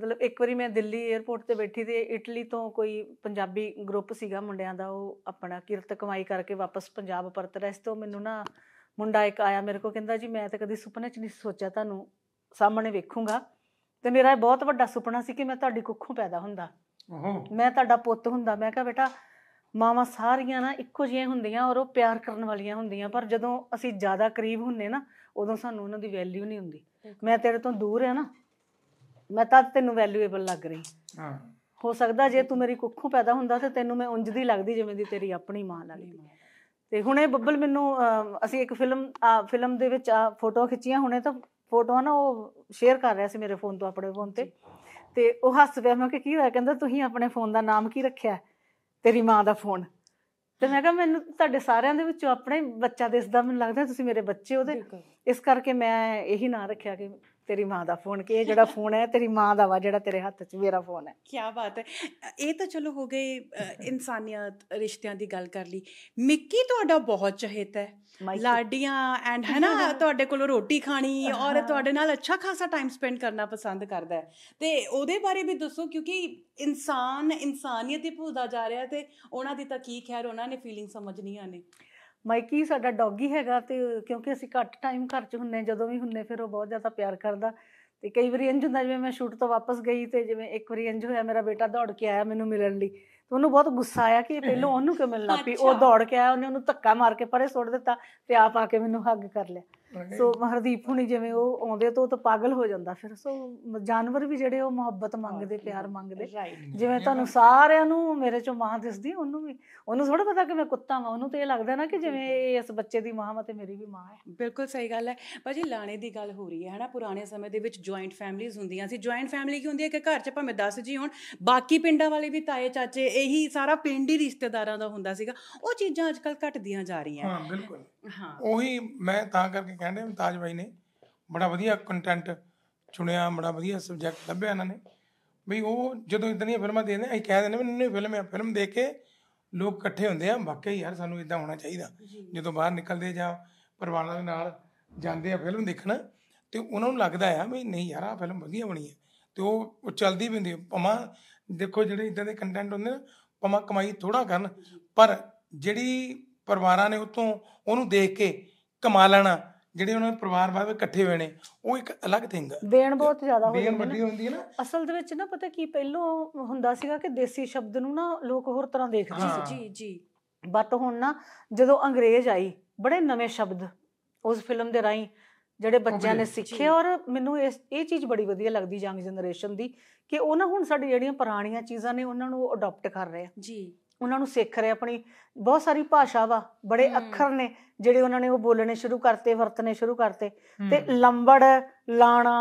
ਮਤਲਬ ਇੱਕ ਵਾਰੀ ਮੈਂ ਦਿੱਲੀ 에ਅਰਪੋਰਟ ਤੇ ਬੈਠੀ ਤੇ ਇਟਲੀ ਤੋਂ ਕੋਈ ਪੰਜਾਬੀ ਗਰੁੱਪ ਸੀਗਾ ਮੁੰਡਿਆਂ ਦਾ ਉਹ ਆਪਣਾ ਕਿਰਤ ਕਮਾਈ ਕਰਕੇ ਵਾਪਸ ਪੰਜਾਬ ਪਰਤ ਰਿਹਾ ਸੀ ਤੋਂ ਮੈਨੂੰ ਨਾ ਮੁੰਡਾ ਇੱਕ ਆਇਆ ਮੇਰੇ ਕੋਲ ਕਹਿੰਦਾ ਜੀ ਮੈਂ ਤਾਂ ਕਦੀ ਸੁਪਨੇ 'ਚ ਨਹੀਂ ਸੋਚਿਆ ਤੁਹਾਨੂੰ ਸਾਹਮਣੇ ਵੇਖੂੰਗਾ ਤੇ ਮੇਰਾ ਇਹ ਬਹੁਤ ਵੱਡਾ ਸੁਪਨਾ ਸੀ ਕਿ ਮੈਂ ਤੁਹਾਡੀ ਕੁੱਖੋਂ ਪੈਦਾ ਹੁੰਦਾ ਮੈਂ ਤੁਹਾਡਾ ਪੁੱਤ ਹੁੰਦਾ ਮੈਂ ਕਿਹਾ ਬੇਟਾ ਮਾਵਾਂ ਸਾਰੀਆਂ ਨਾ ਇੱਕੋ ਜਿਹੀਆਂ ਹੁੰਦੀਆਂ ਔਰ ਉਹ ਪਿਆਰ ਕਰਨ ਵਾਲੀਆਂ ਹੁੰਦੀਆਂ ਪਰ ਜਦੋਂ ਅਸੀਂ ਜ਼ਿਆਦਾ ਕਰੀਬ ਹੁੰਨੇ ਨਾ ਉਦੋਂ ਸਾਨੂੰ ਉਹਨਾਂ ਦੀ ਵੈਲਿਊ ਨਹੀਂ ਹੁੰਦੀ ਮੈਂ ਤੇਰੇ ਤੋਂ ਦੂਰ ਆ ਨਾ ਮੈਂ ਤਾਂ ਤੈਨੂੰ ਵੈਲਿਊਏਬਲ ਲੱਗ ਰਹੀ ਹਾਂ ਹੋ ਸਕਦਾ ਜੇ ਤੂੰ ਮੇਰੀ ਕੁੱਖੋਂ ਪੈਦਾ ਹੁੰਦਾ ਤੇ ਤੈਨੂੰ ਮੈਂ ਉਂਝ ਦੀ ਲੱਗਦੀ ਜਿਵੇਂ ਦੀ ਤੇਰੀ ਆਪਣੀ ਮਾਂ ਲੱਗਦੀ ਤੇ ਹੁਣ ਇਹ ਬੱਬਲ ਮੈਨੂੰ ਅਸੀਂ ਇੱਕ ਫਿਲਮ ਫਿਲਮ ਦੇ ਵਿੱਚ ਫੋਟੋ ਖਿੱਚੀਆਂ ਹੁਣੇ ਤਾਂ ਫੋਟੋ ਨਾ ਉਹ ਸ਼ੇਅਰ ਕਰ ਰਿਹਾ ਸੀ ਮੇਰੇ ਫੋਨ ਤੋਂ ਆਪਣੇ ਫੋਨ ਤੇ ਤੇ ਉਹ ਹੱਸ ਪਿਆ ਮੈਂ ਕਿ ਕੀ ਹੋਇਆ ਕਹਿੰਦਾ ਤੁਸੀਂ ਆਪਣੇ ਫੋਨ ਦਾ ਨਾਮ ਕੀ ਰੱਖਿਆ ਤੇਰੀ ਮਾਂ ਦਾ ਫੋਨ ਤੇ ਮੈਂ ਕਿਹਾ ਮੈਨੂੰ ਤੁਹਾਡੇ ਸਾਰਿਆਂ ਦੇ ਵਿੱਚੋਂ ਆਪਣੇ ਬੱਚਾ ਦਿਸਦਾ ਮੈਨੂੰ ਲੱਗਦਾ ਤੁਸੀਂ ਮੇਰੇ ਬੱਚੇ ਉਹਦੇ ਇਸ ਕਰਕੇ ਮੈਂ ਇਹੀ ਨਾਮ ਰੱਖਿਆ ਕਿ ਤੇਰੀ ਮਾਂ ਦਾ ਫੋਨ ਕਿ ਇਹ ਜਿਹੜਾ ਫੋਨ ਹੈ ਤੇਰੀ ਮਾਂ ਦਾ ਵਾ ਜਿਹੜਾ ਤੇਰੇ ਹੱਥ 'ਚ ਮੇਰਾ ਫੋਨ ਹੈ ਕੀ ਬਾਤ ਹੈ ਇਹ ਤਾਂ ਚਲੋ ਹੋ ਗਈ ਇਨਸਾਨੀਅਤ ਰਿਸ਼ਤਿਆਂ ਦੀ ਗੱਲ ਕਰ ਲਈ ਮਿੱਕੀ ਤੁਹਾਡਾ ਬਹੁਤ ਚਹਿਤ ਹੈ ਲਾਡੀਆਂ ਐਂਡ ਹੈ ਨਾ ਤੁਹਾਡੇ ਕੋਲ ਰੋਟੀ ਖਾਣੀ ਔਰ ਤੁਹਾਡੇ ਨਾਲ ਅੱਛਾ ਖਾਸਾ ਟਾਈਮ ਸਪੈਂਡ ਕਰਨਾ ਪਸੰਦ ਕਰਦਾ ਹੈ ਤੇ ਉਹਦੇ ਬਾਰੇ ਵੀ ਦੱਸੋ ਕਿਉਂਕਿ ਇਨਸਾਨ ਇਨਸਾਨੀਅਤ ਹੀ ਭੁੱਲਦਾ ਜਾ ਰਿਹਾ ਤੇ ਉਹਨਾਂ ਦੀ ਤਾਂ ਕੀ ਖੈਰ ਉਹਨਾਂ ਨੇ ਫੀਲਿੰਗ ਸਮਝਣੀਆਂ ਨੇ ਮਾਈਕੀ ਸਾਡਾ ਡੌਗੀ ਹੈਗਾ ਤੇ ਕਿਉਂਕਿ ਅਸੀਂ ਘੱਟ ਟਾਈਮ ਘਰ 'ਚ ਹੁੰਨੇ ਜਦੋਂ ਵੀ ਹੁੰਨੇ ਫਿਰ ਉਹ ਬਹੁਤ ਜ਼ਿਆਦਾ ਪਿਆਰ ਕਰਦਾ ਤੇ ਕਈ ਵਾਰੀ ਇੰਜ ਹੁੰਦਾ ਜਿਵੇਂ ਮੈਂ ਸ਼ੂਟ ਤੋਂ ਵਾਪਸ ਗਈ ਤੇ ਜਿਵੇਂ ਇੱਕ ਵਾਰੀ ਇੰਜ ਹੋਇਆ ਮੇਰਾ ਬੇਟਾ ਦੌੜ ਕੇ ਆਇਆ ਮੈਨੂੰ ਮਿਲਣ ਲਈ ਤੇ ਉਹਨੂੰ ਬਹੁਤ ਗੁੱਸਾ ਆਇਆ ਕਿ ਪਹਿਲਾਂ ਉਹਨੂੰ ਕਿਉਂ ਮਿਲਣਾ ਪਈ ਉਹ ਦੌੜ ਕੇ ਆਇਆ ਉਹਨੇ ਉਹਨੂੰ ਧੱਕਾ ਮਾਰ ਕੇ ਪਰੇ ਸੁੱਟ ਦਿੱਤਾ ਤੇ ਆਪ ਆ ਕੇ ਮੈਨੂੰ ਹੱਗ ਕਰ ਲਿਆ ਸੋ ਮਹਰਦੀਪ ਹੁਣੀ ਜਿਵੇਂ ਉਹ ਆਉਂਦੇ ਤੋਂ ਤਾਂ ਪਾਗਲ ਹੋ ਜਾਂਦਾ ਫਿਰ ਸੋ ਜਾਨਵਰ ਵੀ ਜਿਹੜੇ ਉਹ ਮੁਹੱਬਤ ਮੰਗਦੇ ਪਿਆਰ ਮੰਗਦੇ ਜਿਵੇਂ ਤੁਹਾਨੂੰ ਸਾਰਿਆਂ ਨੂੰ ਮੇਰੇ ਚੋਂ ਮਾਂ ਦਿਸਦੀ ਉਹਨੂੰ ਵੀ ਉਹਨੂੰ ਥੋੜਾ ਪਤਾ ਕਿ ਮੈਂ ਕੁੱਤਾ ਵਾਂ ਉਹਨੂੰ ਤੇ ਇਹ ਲੱਗਦਾ ਨਾ ਕਿ ਜਿਵੇਂ ਇਸ ਬੱਚੇ ਦੀ ਮਾਂ ਤੇ ਮੇਰੀ ਵੀ ਮਾਂ ਹੈ ਬਿਲਕੁਲ ਸਹੀ ਗੱਲ ਹੈ ਭਾਜੀ ਲਾਣੇ ਦੀ ਗੱਲ ਹੋ ਰਹੀ ਹੈ ਹਨਾ ਪੁਰਾਣੇ ਸਮੇਂ ਦੇ ਵਿੱਚ ਜੁਆਇੰਟ ਫੈਮਲੀਆਂ ਹੁੰਦੀਆਂ ਸੀ ਜੁਆਇੰਟ ਫੈਮਲੀ ਕੀ ਹੁੰਦੀ ਹੈ ਕਿ ਘਰ 'ਚ ਭਾਵੇਂ 10 ਜੀ ਹੋਣ ਬਾਕੀ ਪਿੰਡਾਂ ਵਾਲੇ ਵੀ ਤਾਏ ਚਾਚੇ ਇਹੀ ਸਾਰਾ ਪਿੰਡ ਹੀ ਰਿਸ਼ਤੇਦਾਰਾਂ ਦਾ ਹੁੰਦਾ ਸੀਗਾ ਉਹ ਚੀਜ਼ਾਂ ਅੱਜਕੱਲ ਘਟਦੀਆਂ ਜਾ ਰਹੀਆਂ ਹਾਂ ਬਿਲਕੁਲ ਹਾਂ ਉਹੀ ਮੈਂ ਤਾਂ ਕਰਕੇ ਕਹਿੰਦੇ ਤਾਜ ਬਾਈ ਨੇ ਬੜਾ ਵਧੀਆ ਕੰਟੈਂਟ ਚੁਣਿਆ ਬੜਾ ਵਧੀਆ ਸਬਜੈਕਟ ਲੱਭਿਆ ਇਹਨਾਂ ਨੇ ਵੀ ਉਹ ਜਦੋਂ ਇਦਾਂ ਦੀਆਂ ਫਿਲਮਾਂ ਦੇਖਦੇ ਅਸੀਂ ਕਹਿ ਦਿੰਦੇ ਮੈਨੂੰ ਨਹੀਂ ਫਿਲਮ ਆ ਫਿਲਮ ਦੇਖ ਕੇ ਲੋਕ ਇਕੱਠੇ ਹੁੰਦੇ ਆ ਵਾਕਈ ਯਾਰ ਸਾਨੂੰ ਇਦਾਂ ਹੋਣਾ ਚਾਹੀਦਾ ਜਦੋਂ ਬਾਹਰ ਨਿਕਲਦੇ ਜਾਂ ਪਰਿਵਾਰਾਂ ਦੇ ਨਾਲ ਜਾਂਦੇ ਆ ਫਿਲਮ ਦੇਖਣ ਤੇ ਉਹਨਾਂ ਨੂੰ ਲੱਗਦਾ ਆ ਵੀ ਨਹੀਂ ਯਾਰ ਆ ਫਿਲਮ ਵਧੀਆ ਬਣੀ ਹੈ ਤੇ ਉਹ ਉਹ ਚੱਲਦੀ ਵੀ ਹੁੰਦੀ ਪਮਾ ਦੇਖੋ ਜਿਹੜੇ ਇਦਾਂ ਦੇ ਕੰਟੈਂਟ ਹੁੰਦੇ ਨੇ ਪਮਾ ਕਮਾਈ ਥੋੜਾ ਕਰਨ ਪਰ ਜਿਹੜੀ ਪਰਿਵਾਰਾਂ ਨੇ ਉਤੋਂ ਉਹਨੂੰ ਦੇਖ ਕੇ ਕਮਾ ਲੈਣਾ ਜਿਹੜੇ ਉਹਨਾਂ ਦੇ ਪਰਿਵਾਰ ਬਾਅਦ ਇਕੱਠੇ ਹੋਏ ਨੇ ਉਹ ਇੱਕ ਅਲੱਗ ਥਿੰਗ ਹੈ ਵੇਣ ਬਹੁਤ ਜ਼ਿਆਦਾ ਹੋ ਜਾਂਦੀ ਹੈ ਨਾ ਅਸਲ ਦੇ ਵਿੱਚ ਨਾ ਪਤਾ ਕੀ ਪਹਿਲੋਂ ਹੁੰਦਾ ਸੀਗਾ ਕਿ ਦੇਸੀ ਸ਼ਬਦ ਨੂੰ ਨਾ ਲੋਕ ਹੋਰ ਤਰ੍ਹਾਂ ਦੇਖਦੇ ਸੀ ਜੀ ਜੀ ਬਟ ਹੁਣ ਨਾ ਜਦੋਂ ਅੰਗਰੇਜ਼ ਆਈ ਬੜੇ ਨਵੇਂ ਸ਼ਬਦ ਉਸ ਫਿਲਮ ਦੇ ਰਾਈ ਜਿਹੜੇ ਬੱਚਿਆਂ ਨੇ ਸਿੱਖੇ ਔਰ ਮੈਨੂੰ ਇਸ ਇਹ ਚੀਜ਼ ਬੜੀ ਵਧੀਆ ਲੱਗਦੀ ਜੰਗ ਜਨਰੇਸ਼ਨ ਦੀ ਕਿ ਉਹ ਨਾ ਹੁਣ ਸਾਡੀ ਜਿਹੜੀਆਂ ਪੁਰਾਣੀਆਂ ਚੀਜ਼ਾਂ ਨੇ ਉਹਨਾਂ ਨੂੰ ਅਡਾਪਟ ਕਰ ਰਹੇ ਆ ਜੀ ਉਹਨਾਂ ਨੂੰ ਸਿੱਖ ਰਹੇ ਆਪਣੀ ਬਹੁਤ ਸਾਰੀ ਭਾਸ਼ਾ ਵਾ ਬੜੇ ਅੱਖਰ ਨੇ ਜਿਹੜੇ ਉਹਨਾਂ ਨੇ ਉਹ ਬੋਲਣੇ ਸ਼ੁਰੂ ਕਰਤੇ ਵਰਤਣੇ ਸ਼ੁਰੂ ਕਰਤੇ ਤੇ ਲੰਬੜ ਲਾਣਾ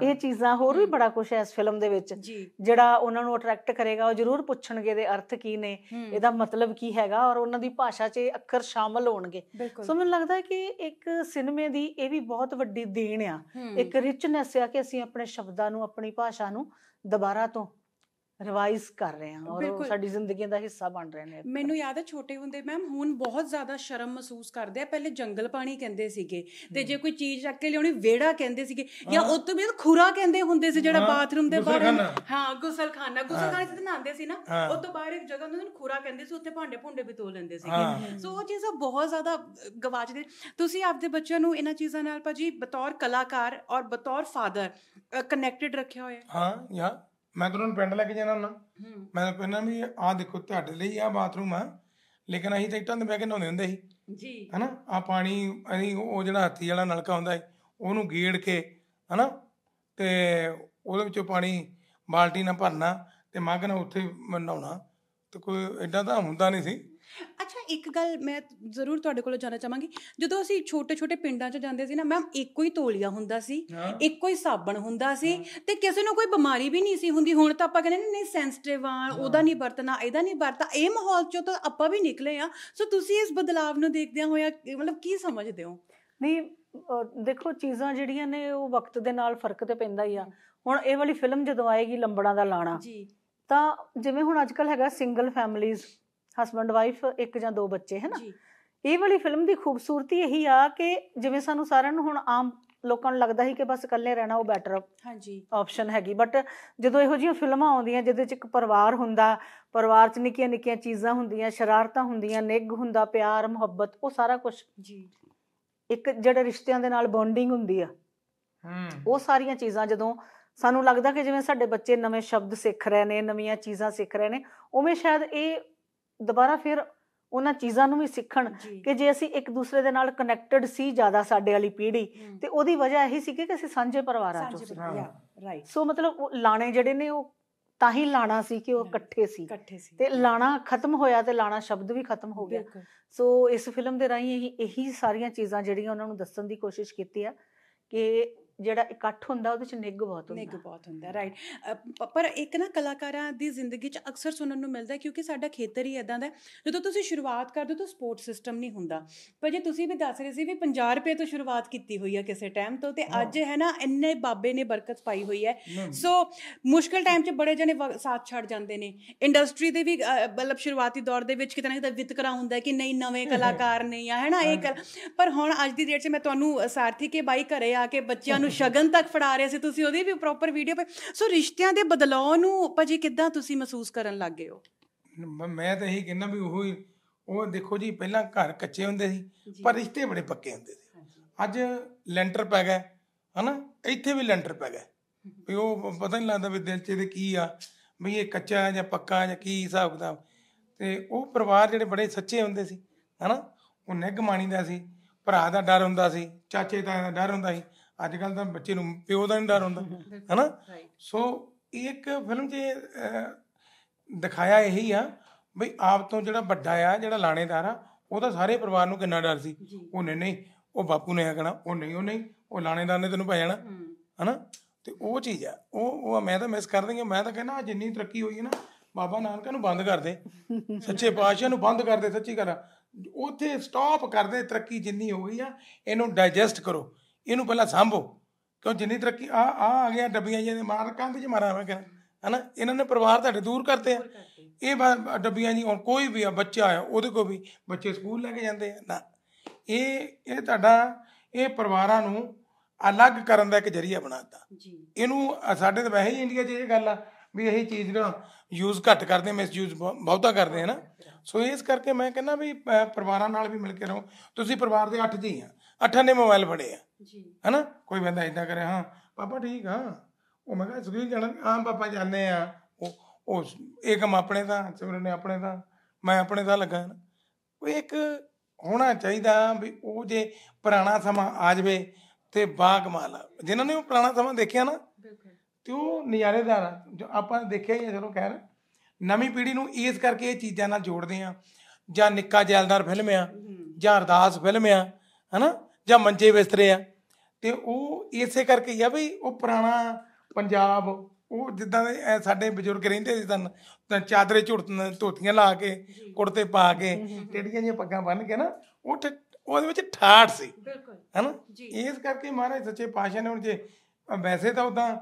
ਇਹ ਚੀਜ਼ਾਂ ਹੋਰ ਵੀ ਬੜਾ ਕੁਝ ਹੈ ਇਸ ਫਿਲਮ ਦੇ ਵਿੱਚ ਜਿਹੜਾ ਉਹਨਾਂ ਨੂੰ ਅਟਰੈਕਟ ਕਰੇਗਾ ਉਹ ਜ਼ਰੂਰ ਪੁੱਛਣਗੇ ਦੇ ਅਰਥ ਕੀ ਨੇ ਇਹਦਾ ਮਤਲਬ ਕੀ ਹੈਗਾ ਔਰ ਉਹਨਾਂ ਦੀ ਭਾਸ਼ਾ 'ਚ ਅੱਖਰ ਸ਼ਾਮਲ ਹੋਣਗੇ ਸੋ ਮੈਨੂੰ ਲੱਗਦਾ ਹੈ ਕਿ ਇੱਕ ਸਿਨੇਮੇ ਦੀ ਇਹ ਵੀ ਬਹੁਤ ਵੱਡੀ ਦੇਣ ਆ ਇੱਕ ਰਿਚਨੈਸ ਆ ਕਿ ਅਸੀਂ ਆਪਣੇ ਸ਼ਬਦਾਂ ਨੂੰ ਆਪਣੀ ਭਾਸ਼ਾ ਨੂੰ ਦੁਬਾਰਾ ਤੋਂ ਰਿਵਾਈਜ਼ ਕਰ ਰਹੇ ਹਾਂ ਔਰ ਸਾਡੀ ਜ਼ਿੰਦਗੀ ਦਾ ਹਿੱਸਾ ਬਣ ਰਹੇ ਨੇ ਮੈਨੂੰ ਯਾਦ ਹੈ ਛੋਟੇ ਹੁੰਦੇ ਮੈਮ ਹੁਣ ਬਹੁਤ ਜ਼ਿਆਦਾ ਸ਼ਰਮ ਮਹਿਸੂਸ ਕਰਦੇ ਆ ਪਹਿਲੇ ਜੰਗਲ ਪਾਣੀ ਕਹਿੰਦੇ ਸੀਗੇ ਤੇ ਜੇ ਕੋਈ ਚੀਜ਼ ਚੱਕ ਕੇ ਲਿਆਉਣੀ ਵੇੜਾ ਕਹਿੰਦੇ ਸੀਗੇ ਜਾਂ ਉਸ ਤੋਂ ਬਾਅਦ ਖੁਰਾ ਕਹਿੰਦੇ ਹੁੰਦੇ ਸੀ ਜਿਹੜਾ ਬਾਥਰੂਮ ਦੇ ਬਾਹਰ ਹਾਂ ਗੁਸਲਖਾਨਾ ਗੁਸਲਖਾਨੇ ਤੇ ਨਹਾਉਂਦੇ ਸੀ ਨਾ ਉਸ ਤੋਂ ਬਾਹਰ ਇੱਕ ਜਗ੍ਹਾ ਨੂੰ ਖੁਰਾ ਕਹਿੰਦੇ ਸੀ ਉੱਥੇ ਭਾਂਡੇ ਭੁੰਡੇ ਵੀ ਧੋ ਲੈਂਦੇ ਸੀਗੇ ਸੋ ਉਹ ਚੀਜ਼ਾਂ ਬਹੁਤ ਜ਼ਿਆਦਾ ਗਵਾਚਦੇ ਤੁਸੀਂ ਆਪਦੇ ਬੱਚਿਆਂ ਨੂੰ ਇਹਨਾਂ ਚੀਜ਼ਾਂ ਨਾਲ ਭਾਜੀ ਬਤੌਰ ਕਲਾਕਾਰ ਔਰ ਬਤੌਰ ਫਾਦਰ ਕਨੈਕਟਡ ਰੱਖਿਆ ਹੋਇਆ ਹਾਂ ਯਾ ਮੈਂ ਤਾਂ ਉਹਨਾਂ ਪਿੰਡ ਲੈ ਕੇ ਜਾਣਾ ਹੁੰਦਾ ਮੈਂ ਤਾਂ ਕਹਿੰਦਾ ਵੀ ਆਹ ਦੇਖੋ ਤੁਹਾਡੇ ਲਈ ਆ ਬਾਥਰੂਮ ਆ ਲੇਕਿਨ ਅਸੀਂ ਤਾਂ ਇੱਟਾਂ ਦੇ ਬਹਿ ਕੇ ਨਹਾਉਂਦੇ ਹੁੰਦੇ ਸੀ ਜੀ ਹਨਾ ਆ ਪਾਣੀ ਅਸੀਂ ਉਹ ਜਿਹੜਾ ਹੱਥੀ ਵਾਲਾ ਨਲਕਾ ਹੁੰਦਾ ਸੀ ਉਹਨੂੰ ਗੇੜ ਕੇ ਹਨਾ ਤੇ ਉਹਦੇ ਵਿੱਚੋਂ ਪਾਣੀ ਬਾਲਟੀ ਨਾਲ ਭਰਨਾ ਤੇ ਮੱਗ ਨਾਲ ਉੱਥੇ ਨਹਾਉਣਾ ਤੇ ਕੋਈ ਐਡਾ ਤਾਂ ਹੁੰਦਾ ਨਹੀਂ ਸੀ ਅੱਛਾ ਇੱਕ ਗੱਲ ਮੈਂ ਜ਼ਰੂਰ ਤੁਹਾਡੇ ਕੋਲੋਂ ਜਾਣਾ ਚਾਹਾਂਗੀ ਜਦੋਂ ਅਸੀਂ ਛੋਟੇ-ਛੋਟੇ ਪਿੰਡਾਂ 'ਚ ਜਾਂਦੇ ਸੀ ਨਾ ਮੈਮ ਇੱਕੋ ਹੀ ਤੋਲੀਆ ਹੁੰਦਾ ਸੀ ਇੱਕੋ ਹੀ ਸਾਬਣ ਹੁੰਦਾ ਸੀ ਤੇ ਕਿਸੇ ਨੂੰ ਕੋਈ ਬਿਮਾਰੀ ਵੀ ਨਹੀਂ ਸੀ ਹੁੰਦੀ ਹੁਣ ਤਾਂ ਆਪਾਂ ਕਹਿੰਦੇ ਨਹੀਂ ਸੈਂਸਿਟਿਵ ਆ ਉਹਦਾ ਨਹੀਂ ਵਰਤਣਾ ਇਹਦਾ ਨਹੀਂ ਵਰਤਾ ਇਹ ਮਾਹੌਲ 'ਚੋਂ ਤਾਂ ਆਪਾਂ ਵੀ ਨਿਕਲੇ ਆ ਸੋ ਤੁਸੀਂ ਇਸ ਬਦਲਾਵ ਨੂੰ ਦੇਖਦਿਆਂ ਹੋਇਆ ਮਤਲਬ ਕੀ ਸਮਝਦੇ ਹੋ ਨਹੀਂ ਦੇਖੋ ਚੀਜ਼ਾਂ ਜਿਹੜੀਆਂ ਨੇ ਉਹ ਵਕਤ ਦੇ ਨਾਲ ਫਰਕ ਤੇ ਪੈਂਦਾ ਹੀ ਆ ਹੁਣ ਇਹ ਵਾਲੀ ਫਿਲਮ ਜਦੋਂ ਆਏਗੀ ਲੰਬੜਾਂ ਦਾ ਲਾਣਾ ਜੀ ਤਾਂ ਜਿਵੇਂ ਹੁਣ ਅੱਜਕੱਲ ਹੈਗਾ ਸਿੰਗਲ ਫੈਮਲੀਜ਼ ਹਸਬੰਡ ਵਾਈਫ ਇੱਕ ਜਾਂ ਦੋ ਬੱਚੇ ਹੈ ਨਾ ਇਹ ਵਾਲੀ ਫਿਲਮ ਦੀ ਖੂਬਸੂਰਤੀ ਇਹੀ ਆ ਕਿ ਜਿਵੇਂ ਸਾਨੂੰ ਸਾਰਿਆਂ ਨੂੰ ਹੁਣ ਆਮ ਲੋਕਾਂ ਨੂੰ ਲੱਗਦਾ ਸੀ ਕਿ ਬਸ ਇਕੱਲੇ ਰਹਿਣਾ ਉਹ ਬੈਟਰ ਹਾਂਜੀ ਆਪਸ਼ਨ ਹੈਗੀ ਬਟ ਜਦੋਂ ਇਹੋ ਜਿਹੀਆਂ ਫਿਲਮਾਂ ਆਉਂਦੀਆਂ ਜਿਹਦੇ ਚ ਇੱਕ ਪਰਿਵਾਰ ਹੁੰਦਾ ਪਰਿਵਾਰ ਚ ਨਿੱਕੀਆਂ ਨਿੱਕੀਆਂ ਚੀਜ਼ਾਂ ਹੁੰਦੀਆਂ ਸ਼ਰਾਰਤਾਂ ਹੁੰਦੀਆਂ ਨਿੱਘ ਹੁੰਦਾ ਪਿਆਰ ਮੁਹੱਬਤ ਉਹ ਸਾਰਾ ਕੁਝ ਜੀ ਇੱਕ ਜਿਹੜੇ ਰਿਸ਼ਤਿਆਂ ਦੇ ਨਾਲ ਬੌਂਡਿੰਗ ਹੁੰਦੀ ਆ ਹੂੰ ਉਹ ਸਾਰੀਆਂ ਚੀਜ਼ਾਂ ਜਦੋਂ ਸਾਨੂੰ ਲੱਗਦਾ ਕਿ ਜਿਵੇਂ ਸਾਡੇ ਬੱਚੇ ਨਵੇਂ ਸ਼ਬਦ ਸਿੱਖ ਰਹੇ ਨੇ ਨਵੀਆਂ ਚੀਜ਼ਾਂ ਸਿੱਖ ਰਹੇ ਨੇ ਉਵੇਂ ਸ਼ਾਇਦ ਇਹ ਦੁਬਾਰਾ ਫਿਰ ਉਹਨਾਂ ਚੀਜ਼ਾਂ ਨੂੰ ਵੀ ਸਿੱਖਣ ਕਿ ਜੇ ਅਸੀਂ ਇੱਕ ਦੂਸਰੇ ਦੇ ਨਾਲ ਕਨੈਕਟਡ ਸੀ ਜ਼ਿਆਦਾ ਸਾਡੇ ਵਾਲੀ ਪੀੜ੍ਹੀ ਤੇ ਉਹਦੀ ਵਜ੍ਹਾ ਇਹੀ ਸੀ ਕਿ ਅਸੀਂ ਸਾਂਝੇ ਪਰਿਵਾਰਾਂ ਚੋਂ ਸੀ ਰਾਈਟ ਸੋ ਮਤਲਬ ਲਾਣੇ ਜਿਹੜੇ ਨੇ ਉਹ ਤਾਂ ਹੀ ਲਾਣਾ ਸੀ ਕਿ ਉਹ ਇਕੱਠੇ ਸੀ ਤੇ ਲਾਣਾ ਖਤਮ ਹੋਇਆ ਤੇ ਲਾਣਾ ਸ਼ਬਦ ਵੀ ਖਤਮ ਹੋ ਗਿਆ ਸੋ ਇਸ ਫਿਲਮ ਦੇ ਰਾਹੀਂ ਇਹੀ ਇਹੀ ਸਾਰੀਆਂ ਚੀਜ਼ਾਂ ਜਿਹੜੀਆਂ ਉਹਨਾਂ ਨੂੰ ਦੱਸਣ ਦੀ ਕੋਸ਼ਿਸ਼ ਕੀਤੀ ਆ ਕਿ ਜਿਹੜਾ ਇਕੱਠ ਹੁੰਦਾ ਉਹਦੇ ਚ ਨਿੱਗ ਬਹੁਤ ਹੁੰਦਾ ਨਿੱਗ ਬਹੁਤ ਹੁੰਦਾ ਰਾਈਟ ਪਰ ਇੱਕ ਨਾ ਕਲਾਕਾਰਾਂ ਦੀ ਜ਼ਿੰਦਗੀ ਚ ਅਕਸਰ ਸੁਣਨ ਨੂੰ ਮਿਲਦਾ ਕਿਉਂਕਿ ਸਾਡਾ ਖੇਤਰ ਹੀ ਇਦਾਂ ਦਾ ਜਦੋਂ ਤੁਸੀਂ ਸ਼ੁਰੂਆਤ ਕਰਦੇ ਹੋ ਤਾਂ ਸਪੋਰਟ ਸਿਸਟਮ ਨਹੀਂ ਹੁੰਦਾ ਪਰ ਜੇ ਤੁਸੀਂ ਵੀ ਦੱਸ ਰਹੇ ਸੀ ਵੀ 50 ਰੁਪਏ ਤੋਂ ਸ਼ੁਰੂਆਤ ਕੀਤੀ ਹੋਈ ਹੈ ਕਿਸੇ ਟਾਈਮ ਤੋਂ ਤੇ ਅੱਜ ਹੈ ਨਾ ਇੰਨੇ ਬਾਬੇ ਨੇ ਬਰਕਤ ਪਾਈ ਹੋਈ ਹੈ ਸੋ ਮੁਸ਼ਕਲ ਟਾਈਮ 'ਚ ਬੜੇ ਜਣੇ ਸਾਥ ਛੱਡ ਜਾਂਦੇ ਨੇ ਇੰਡਸਟਰੀ ਦੇ ਵੀ ਮਤਲਬ ਸ਼ੁਰੂਆਤੀ ਦੌਰ ਦੇ ਵਿੱਚ ਕਿਤਨਾ ਕਿਤਾ ਵਿਤਕਰਾ ਹੁੰਦਾ ਕਿ ਨਹੀਂ ਨਵੇਂ ਕਲਾਕਾਰ ਨੇ ਜਾਂ ਹੈ ਨਾ ਇਹ ਪਰ ਹੁਣ ਅੱਜ ਦੀ ਡੇਟ 'ਚ ਮੈਂ ਤੁਹਾਨੂੰ ਸਾਰਥੀ ਕੇ ਬਾਈ ਘਰੇ ਆ ਕੇ ਬੱਚਿਆਂ ਤੁਹਾਨੂੰ ਸ਼ਗਨ ਤੱਕ ਫੜਾ ਰਿਆ ਸੀ ਤੁਸੀਂ ਉਹਦੀ ਵੀ ਪ੍ਰੋਪਰ ਵੀਡੀਓ ਪੇ ਸੋ ਰਿਸ਼ਤਿਆਂ ਦੇ ਬਦਲਾਅ ਨੂੰ ਭਾਜੀ ਕਿੱਦਾਂ ਤੁਸੀਂ ਮਹਿਸੂਸ ਕਰਨ ਲੱਗ ਗਏ ਹੋ ਮੈਂ ਤਾਂ ਇਹੀ ਕਹਿੰਦਾ ਵੀ ਉਹ ਉਹ ਦੇਖੋ ਜੀ ਪਹਿਲਾਂ ਘਰ ਕੱਚੇ ਹੁੰਦੇ ਸੀ ਪਰ ਰਿਸ਼ਤੇ ਬੜੇ ਪੱਕੇ ਹੁੰਦੇ ਸੀ ਅੱਜ ਲੈਂਟਰ ਪੈ ਗਿਆ ਹਨਾ ਇੱਥੇ ਵੀ ਲੈਂਟਰ ਪੈ ਗਿਆ ਵੀ ਉਹ ਪਤਾ ਨਹੀਂ ਲੱਗਦਾ ਵੀ ਦਿਲ 'ਚ ਇਹਦੇ ਕੀ ਆ ਵੀ ਇਹ ਕੱਚਾ ਹੈ ਜਾਂ ਪੱਕਾ ਜਾਂ ਕੀ ਹਿਸਾਬ ਦਾ ਤੇ ਉਹ ਪਰਿਵਾਰ ਜਿਹੜੇ ਬੜੇ ਸੱਚੇ ਹੁੰਦੇ ਸੀ ਹਨਾ ਉਹ ਨਿਗਮਾਨੀ ਦਾ ਸੀ ਭਰਾ ਦਾ ਡਰ ਹੁੰਦਾ ਸੀ ਚਾਚੇ ਦਾ ਡਰ ਹੁੰਦਾ ਸੀ ਅੱਜ ਕੱਲ ਤਾਂ ਬੱਚੇ ਨੂੰ ਪਿਓ ਦਾ ਨਹੀਂ ਡਰ ਹੁੰਦਾ ਹੈਨਾ ਸੋ ਇਹ ਇੱਕ ਫਿਲਮ 'ਚ ਦਿਖਾਇਆ ਇਹੀ ਆ ਬਈ ਆਪ ਤੋਂ ਜਿਹੜਾ ਵੱਡਾ ਆ ਜਿਹੜਾ ਲਾਣੇਦਾਰ ਆ ਉਹ ਤਾਂ ਸਾਰੇ ਪਰਿਵਾਰ ਨੂੰ ਕਿੰਨਾ ਡਰ ਸੀ ਉਹ ਨਹੀਂ ਨਹੀਂ ਉਹ ਬਾਪੂ ਨੇ ਕਹਣਾ ਉਹ ਨਹੀਂ ਉਹ ਨਹੀਂ ਉਹ ਲਾਣੇਦਾਰ ਨੇ ਤੈਨੂੰ ਪੈ ਜਾਣਾ ਹੈਨਾ ਤੇ ਉਹ ਚੀਜ਼ ਆ ਉਹ ਉਹ ਮੈਂ ਤਾਂ ਮਿਸ ਕਰ ਦਿੰਗੇ ਮੈਂ ਤਾਂ ਕਹਿੰਦਾ ਜਿੰਨੀ ਤਰੱਕੀ ਹੋਈ ਹੈ ਨਾ ਬਾਬਾ ਨਾਨਕਾ ਨੂੰ ਬੰਦ ਕਰ ਦੇ ਸੱਚੇ ਪਾਤਸ਼ਾਹ ਨੂੰ ਬੰਦ ਕਰ ਦੇ ਸੱਚੀ ਗੱਲ ਉੱਥੇ ਸਟਾਪ ਕਰ ਦੇ ਤਰੱਕੀ ਜਿੰਨੀ ਹੋ ਗਈ ਆ ਇਹਨੂੰ ਡਾਈਜੈਸਟ ਕਰੋ ਇਹਨੂੰ ਪਹਿਲਾਂ ਸਾਂਭੋ ਕਿਉਂ ਜਿੰਨੀ ਤਰੱਕੀ ਆ ਆ ਆ ਗਿਆ ਡੱਬੀਆਂ ਜਿਹੇ ਮਾਰ ਕੰਧ ਮੈਂ ਕਹਿੰਦਾ ਹਨਾ ਇਹਨਾਂ ਨੇ ਪਰਿਵਾਰ ਤੁਹਾਡੇ ਦੂਰ ਕਰਤੇ ਆ ਇਹ ਡੱਬੀਆਂ ਜੀ ਹੁਣ ਕੋਈ ਵੀ ਆ ਬੱਚਾ ਆ ਉਹਦੇ ਕੋ ਵੀ ਬੱਚੇ ਸਕੂਲ ਲੈ ਕੇ ਜਾਂਦੇ ਆ ਨਾ ਇਹ ਇਹ ਤੁਹਾਡਾ ਇਹ ਪਰਿਵਾਰਾਂ ਨੂੰ ਅਲੱਗ ਕਰਨ ਦਾ ਇੱਕ ਜਰੀਆ ਬਣਾਤਾ ਜੀ ਇਹਨੂੰ ਸਾਡੇ ਤਾਂ ਵੈਸੇ ਹੀ ਇੰਡੀਆ 'ਚ ਇਹ ਗੱਲ ਆ ਵੀ ਇਹੀ ਚੀਜ਼ ਨਾ ਯੂਜ਼ ਘੱਟ ਕਰਦੇ ਮਿਸਯੂਜ਼ ਬਹੁਤਾ ਕਰਦੇ ਨਾ ਸੋ ਇਸ ਕਰਕੇ ਮੈਂ ਕਹਿੰਦਾ ਵੀ ਪਰਿਵਾਰਾਂ ਨਾਲ ਵੀ ਮਿਲ ਕੇ ਰਹੋ ਤੁਸੀਂ ਪਰਿਵਾਰ ਦੇ 8 ਜੀ ਆ ਅੱਠਾਂ ਨੇ ਮੋਬਾਈਲ ਫੜੇ ਆ ਜੀ ਹੈਨਾ ਕੋਈ ਬੰਦਾ ਇਦਾਂ ਕਰੇ ਹਾਂ ਪਾਪਾ ਠੀਕ ਆ ਉਹ ਮੈਂ ਕਹਿੰਦਾ ਸੁਖੀ ਜਾਣਾ ਹਾਂ ਪਾਪਾ ਜਾਣੇ ਆ ਉਹ ਉਹ ਇੱਕ ਮ ਆਪਣੇ ਦਾ ਸਿਮਰਨ ਨੇ ਆਪਣੇ ਦਾ ਮੈਂ ਆਪਣੇ ਦਾ ਲੱਗਾ ਕੋਈ ਇੱਕ ਹੋਣਾ ਚਾਹੀਦਾ ਵੀ ਉਹ ਜੇ ਪੁਰਾਣਾ ਸਮਾਂ ਆ ਜਾਵੇ ਤੇ ਬਾਗ ਕਮਾਲ ਜਿਨ੍ਹਾਂ ਨੇ ਉਹ ਪੁਰਾਣਾ ਸਮਾਂ ਦੇਖਿਆ ਨਾ ਤੇ ਉਹ ਨਜ਼ਾਰੇਦਾਰ ਆ ਜੋ ਆਪਾਂ ਦੇਖਿਆ ਹੀ ਆ ਚਲੋ ਖੈਰ ਨਵੀਂ ਪੀੜ੍ਹੀ ਨੂੰ ਇਸ ਕਰਕੇ ਇਹ ਚੀਜ਼ਾਂ ਨਾਲ ਜੋੜਦੇ ਆ ਜਾਂ ਨਿੱਕਾ ਜੈਲਦਾਰ ਫਿਲਮ ਆ ਜਾਂ ਅਰਦਾਸ ਫਿਲਮ ਆ ਹਨਾ ਜਾਂ ਮੰਜੇ ਬਿਸਤਰੇ ਆ ਤੇ ਉਹ ਇਸੇ ਕਰਕੇ ਹੀ ਆ ਵੀ ਉਹ ਪੁਰਾਣਾ ਪੰਜਾਬ ਉਹ ਜਿੱਦਾਂ ਦੇ ਸਾਡੇ ਬਜ਼ੁਰਗ ਰਹਿੰਦੇ ਸੀ ਤਾਂ ਚਾਦਰੇ ਝੁਰਤਨ ਧੋਤੀਆਂ ਲਾ ਕੇ ਕੁੜਤੇ ਪਾ ਕੇ ਟੇੜੀਆਂ ਜਿਹੀਆਂ ਪੱਗਾਂ ਬੰਨ ਕੇ ਨਾ ਉਹ ਉਹਦੇ ਵਿੱਚ ਠਾਠ ਸੀ ਬਿਲਕੁਲ ਹੈਨਾ ਇਸ ਕਰਕੇ ਮਹਾਰਾਜ ਸੱਚੇ ਪਾਸ਼ਾ ਨੇ ਹੁਣ ਜੇ ਵੈਸੇ ਤਾਂ ਉਦਾਂ